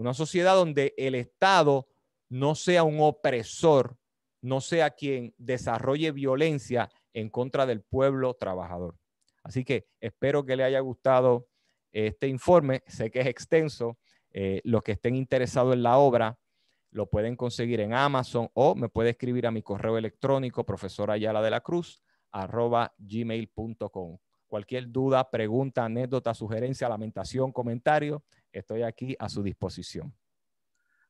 una sociedad donde el Estado no sea un opresor, no sea quien desarrolle violencia en contra del pueblo trabajador. Así que espero que le haya gustado este informe. Sé que es extenso. Eh, los que estén interesados en la obra lo pueden conseguir en Amazon o me puede escribir a mi correo electrónico profesora Ayala de la Cruz arroba gmail.com. Cualquier duda, pregunta, anécdota, sugerencia, lamentación, comentario, estoy aquí a su disposición.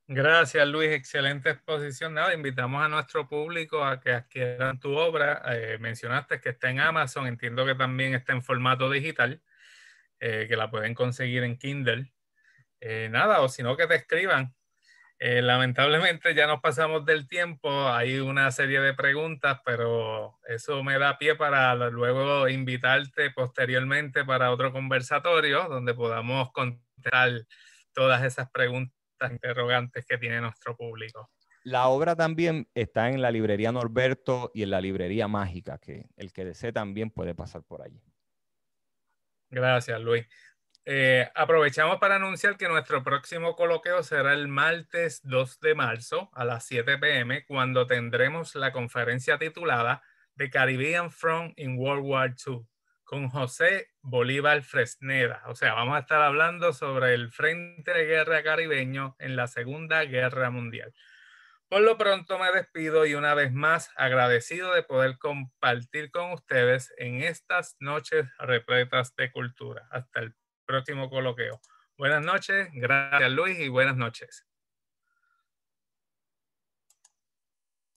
Gracias Luis, excelente exposición. Nada, invitamos a nuestro público a que adquieran tu obra. Eh, mencionaste que está en Amazon, entiendo que también está en formato digital, eh, que la pueden conseguir en Kindle. Eh, nada, o si no que te escriban eh, lamentablemente ya nos pasamos del tiempo, hay una serie de preguntas, pero eso me da pie para luego invitarte posteriormente para otro conversatorio donde podamos contar todas esas preguntas interrogantes que tiene nuestro público. La obra también está en la librería Norberto y en la librería Mágica, que el que desee también puede pasar por allí. Gracias, Luis. Eh, aprovechamos para anunciar que nuestro próximo coloquio será el martes 2 de marzo a las 7 pm, cuando tendremos la conferencia titulada The Caribbean Front in World War II con José Bolívar Fresneda. O sea, vamos a estar hablando sobre el Frente de Guerra Caribeño en la Segunda Guerra Mundial. Por lo pronto me despido y una vez más agradecido de poder compartir con ustedes en estas noches repletas de cultura. Hasta el próximo coloqueo. Buenas noches, gracias Luis y buenas noches.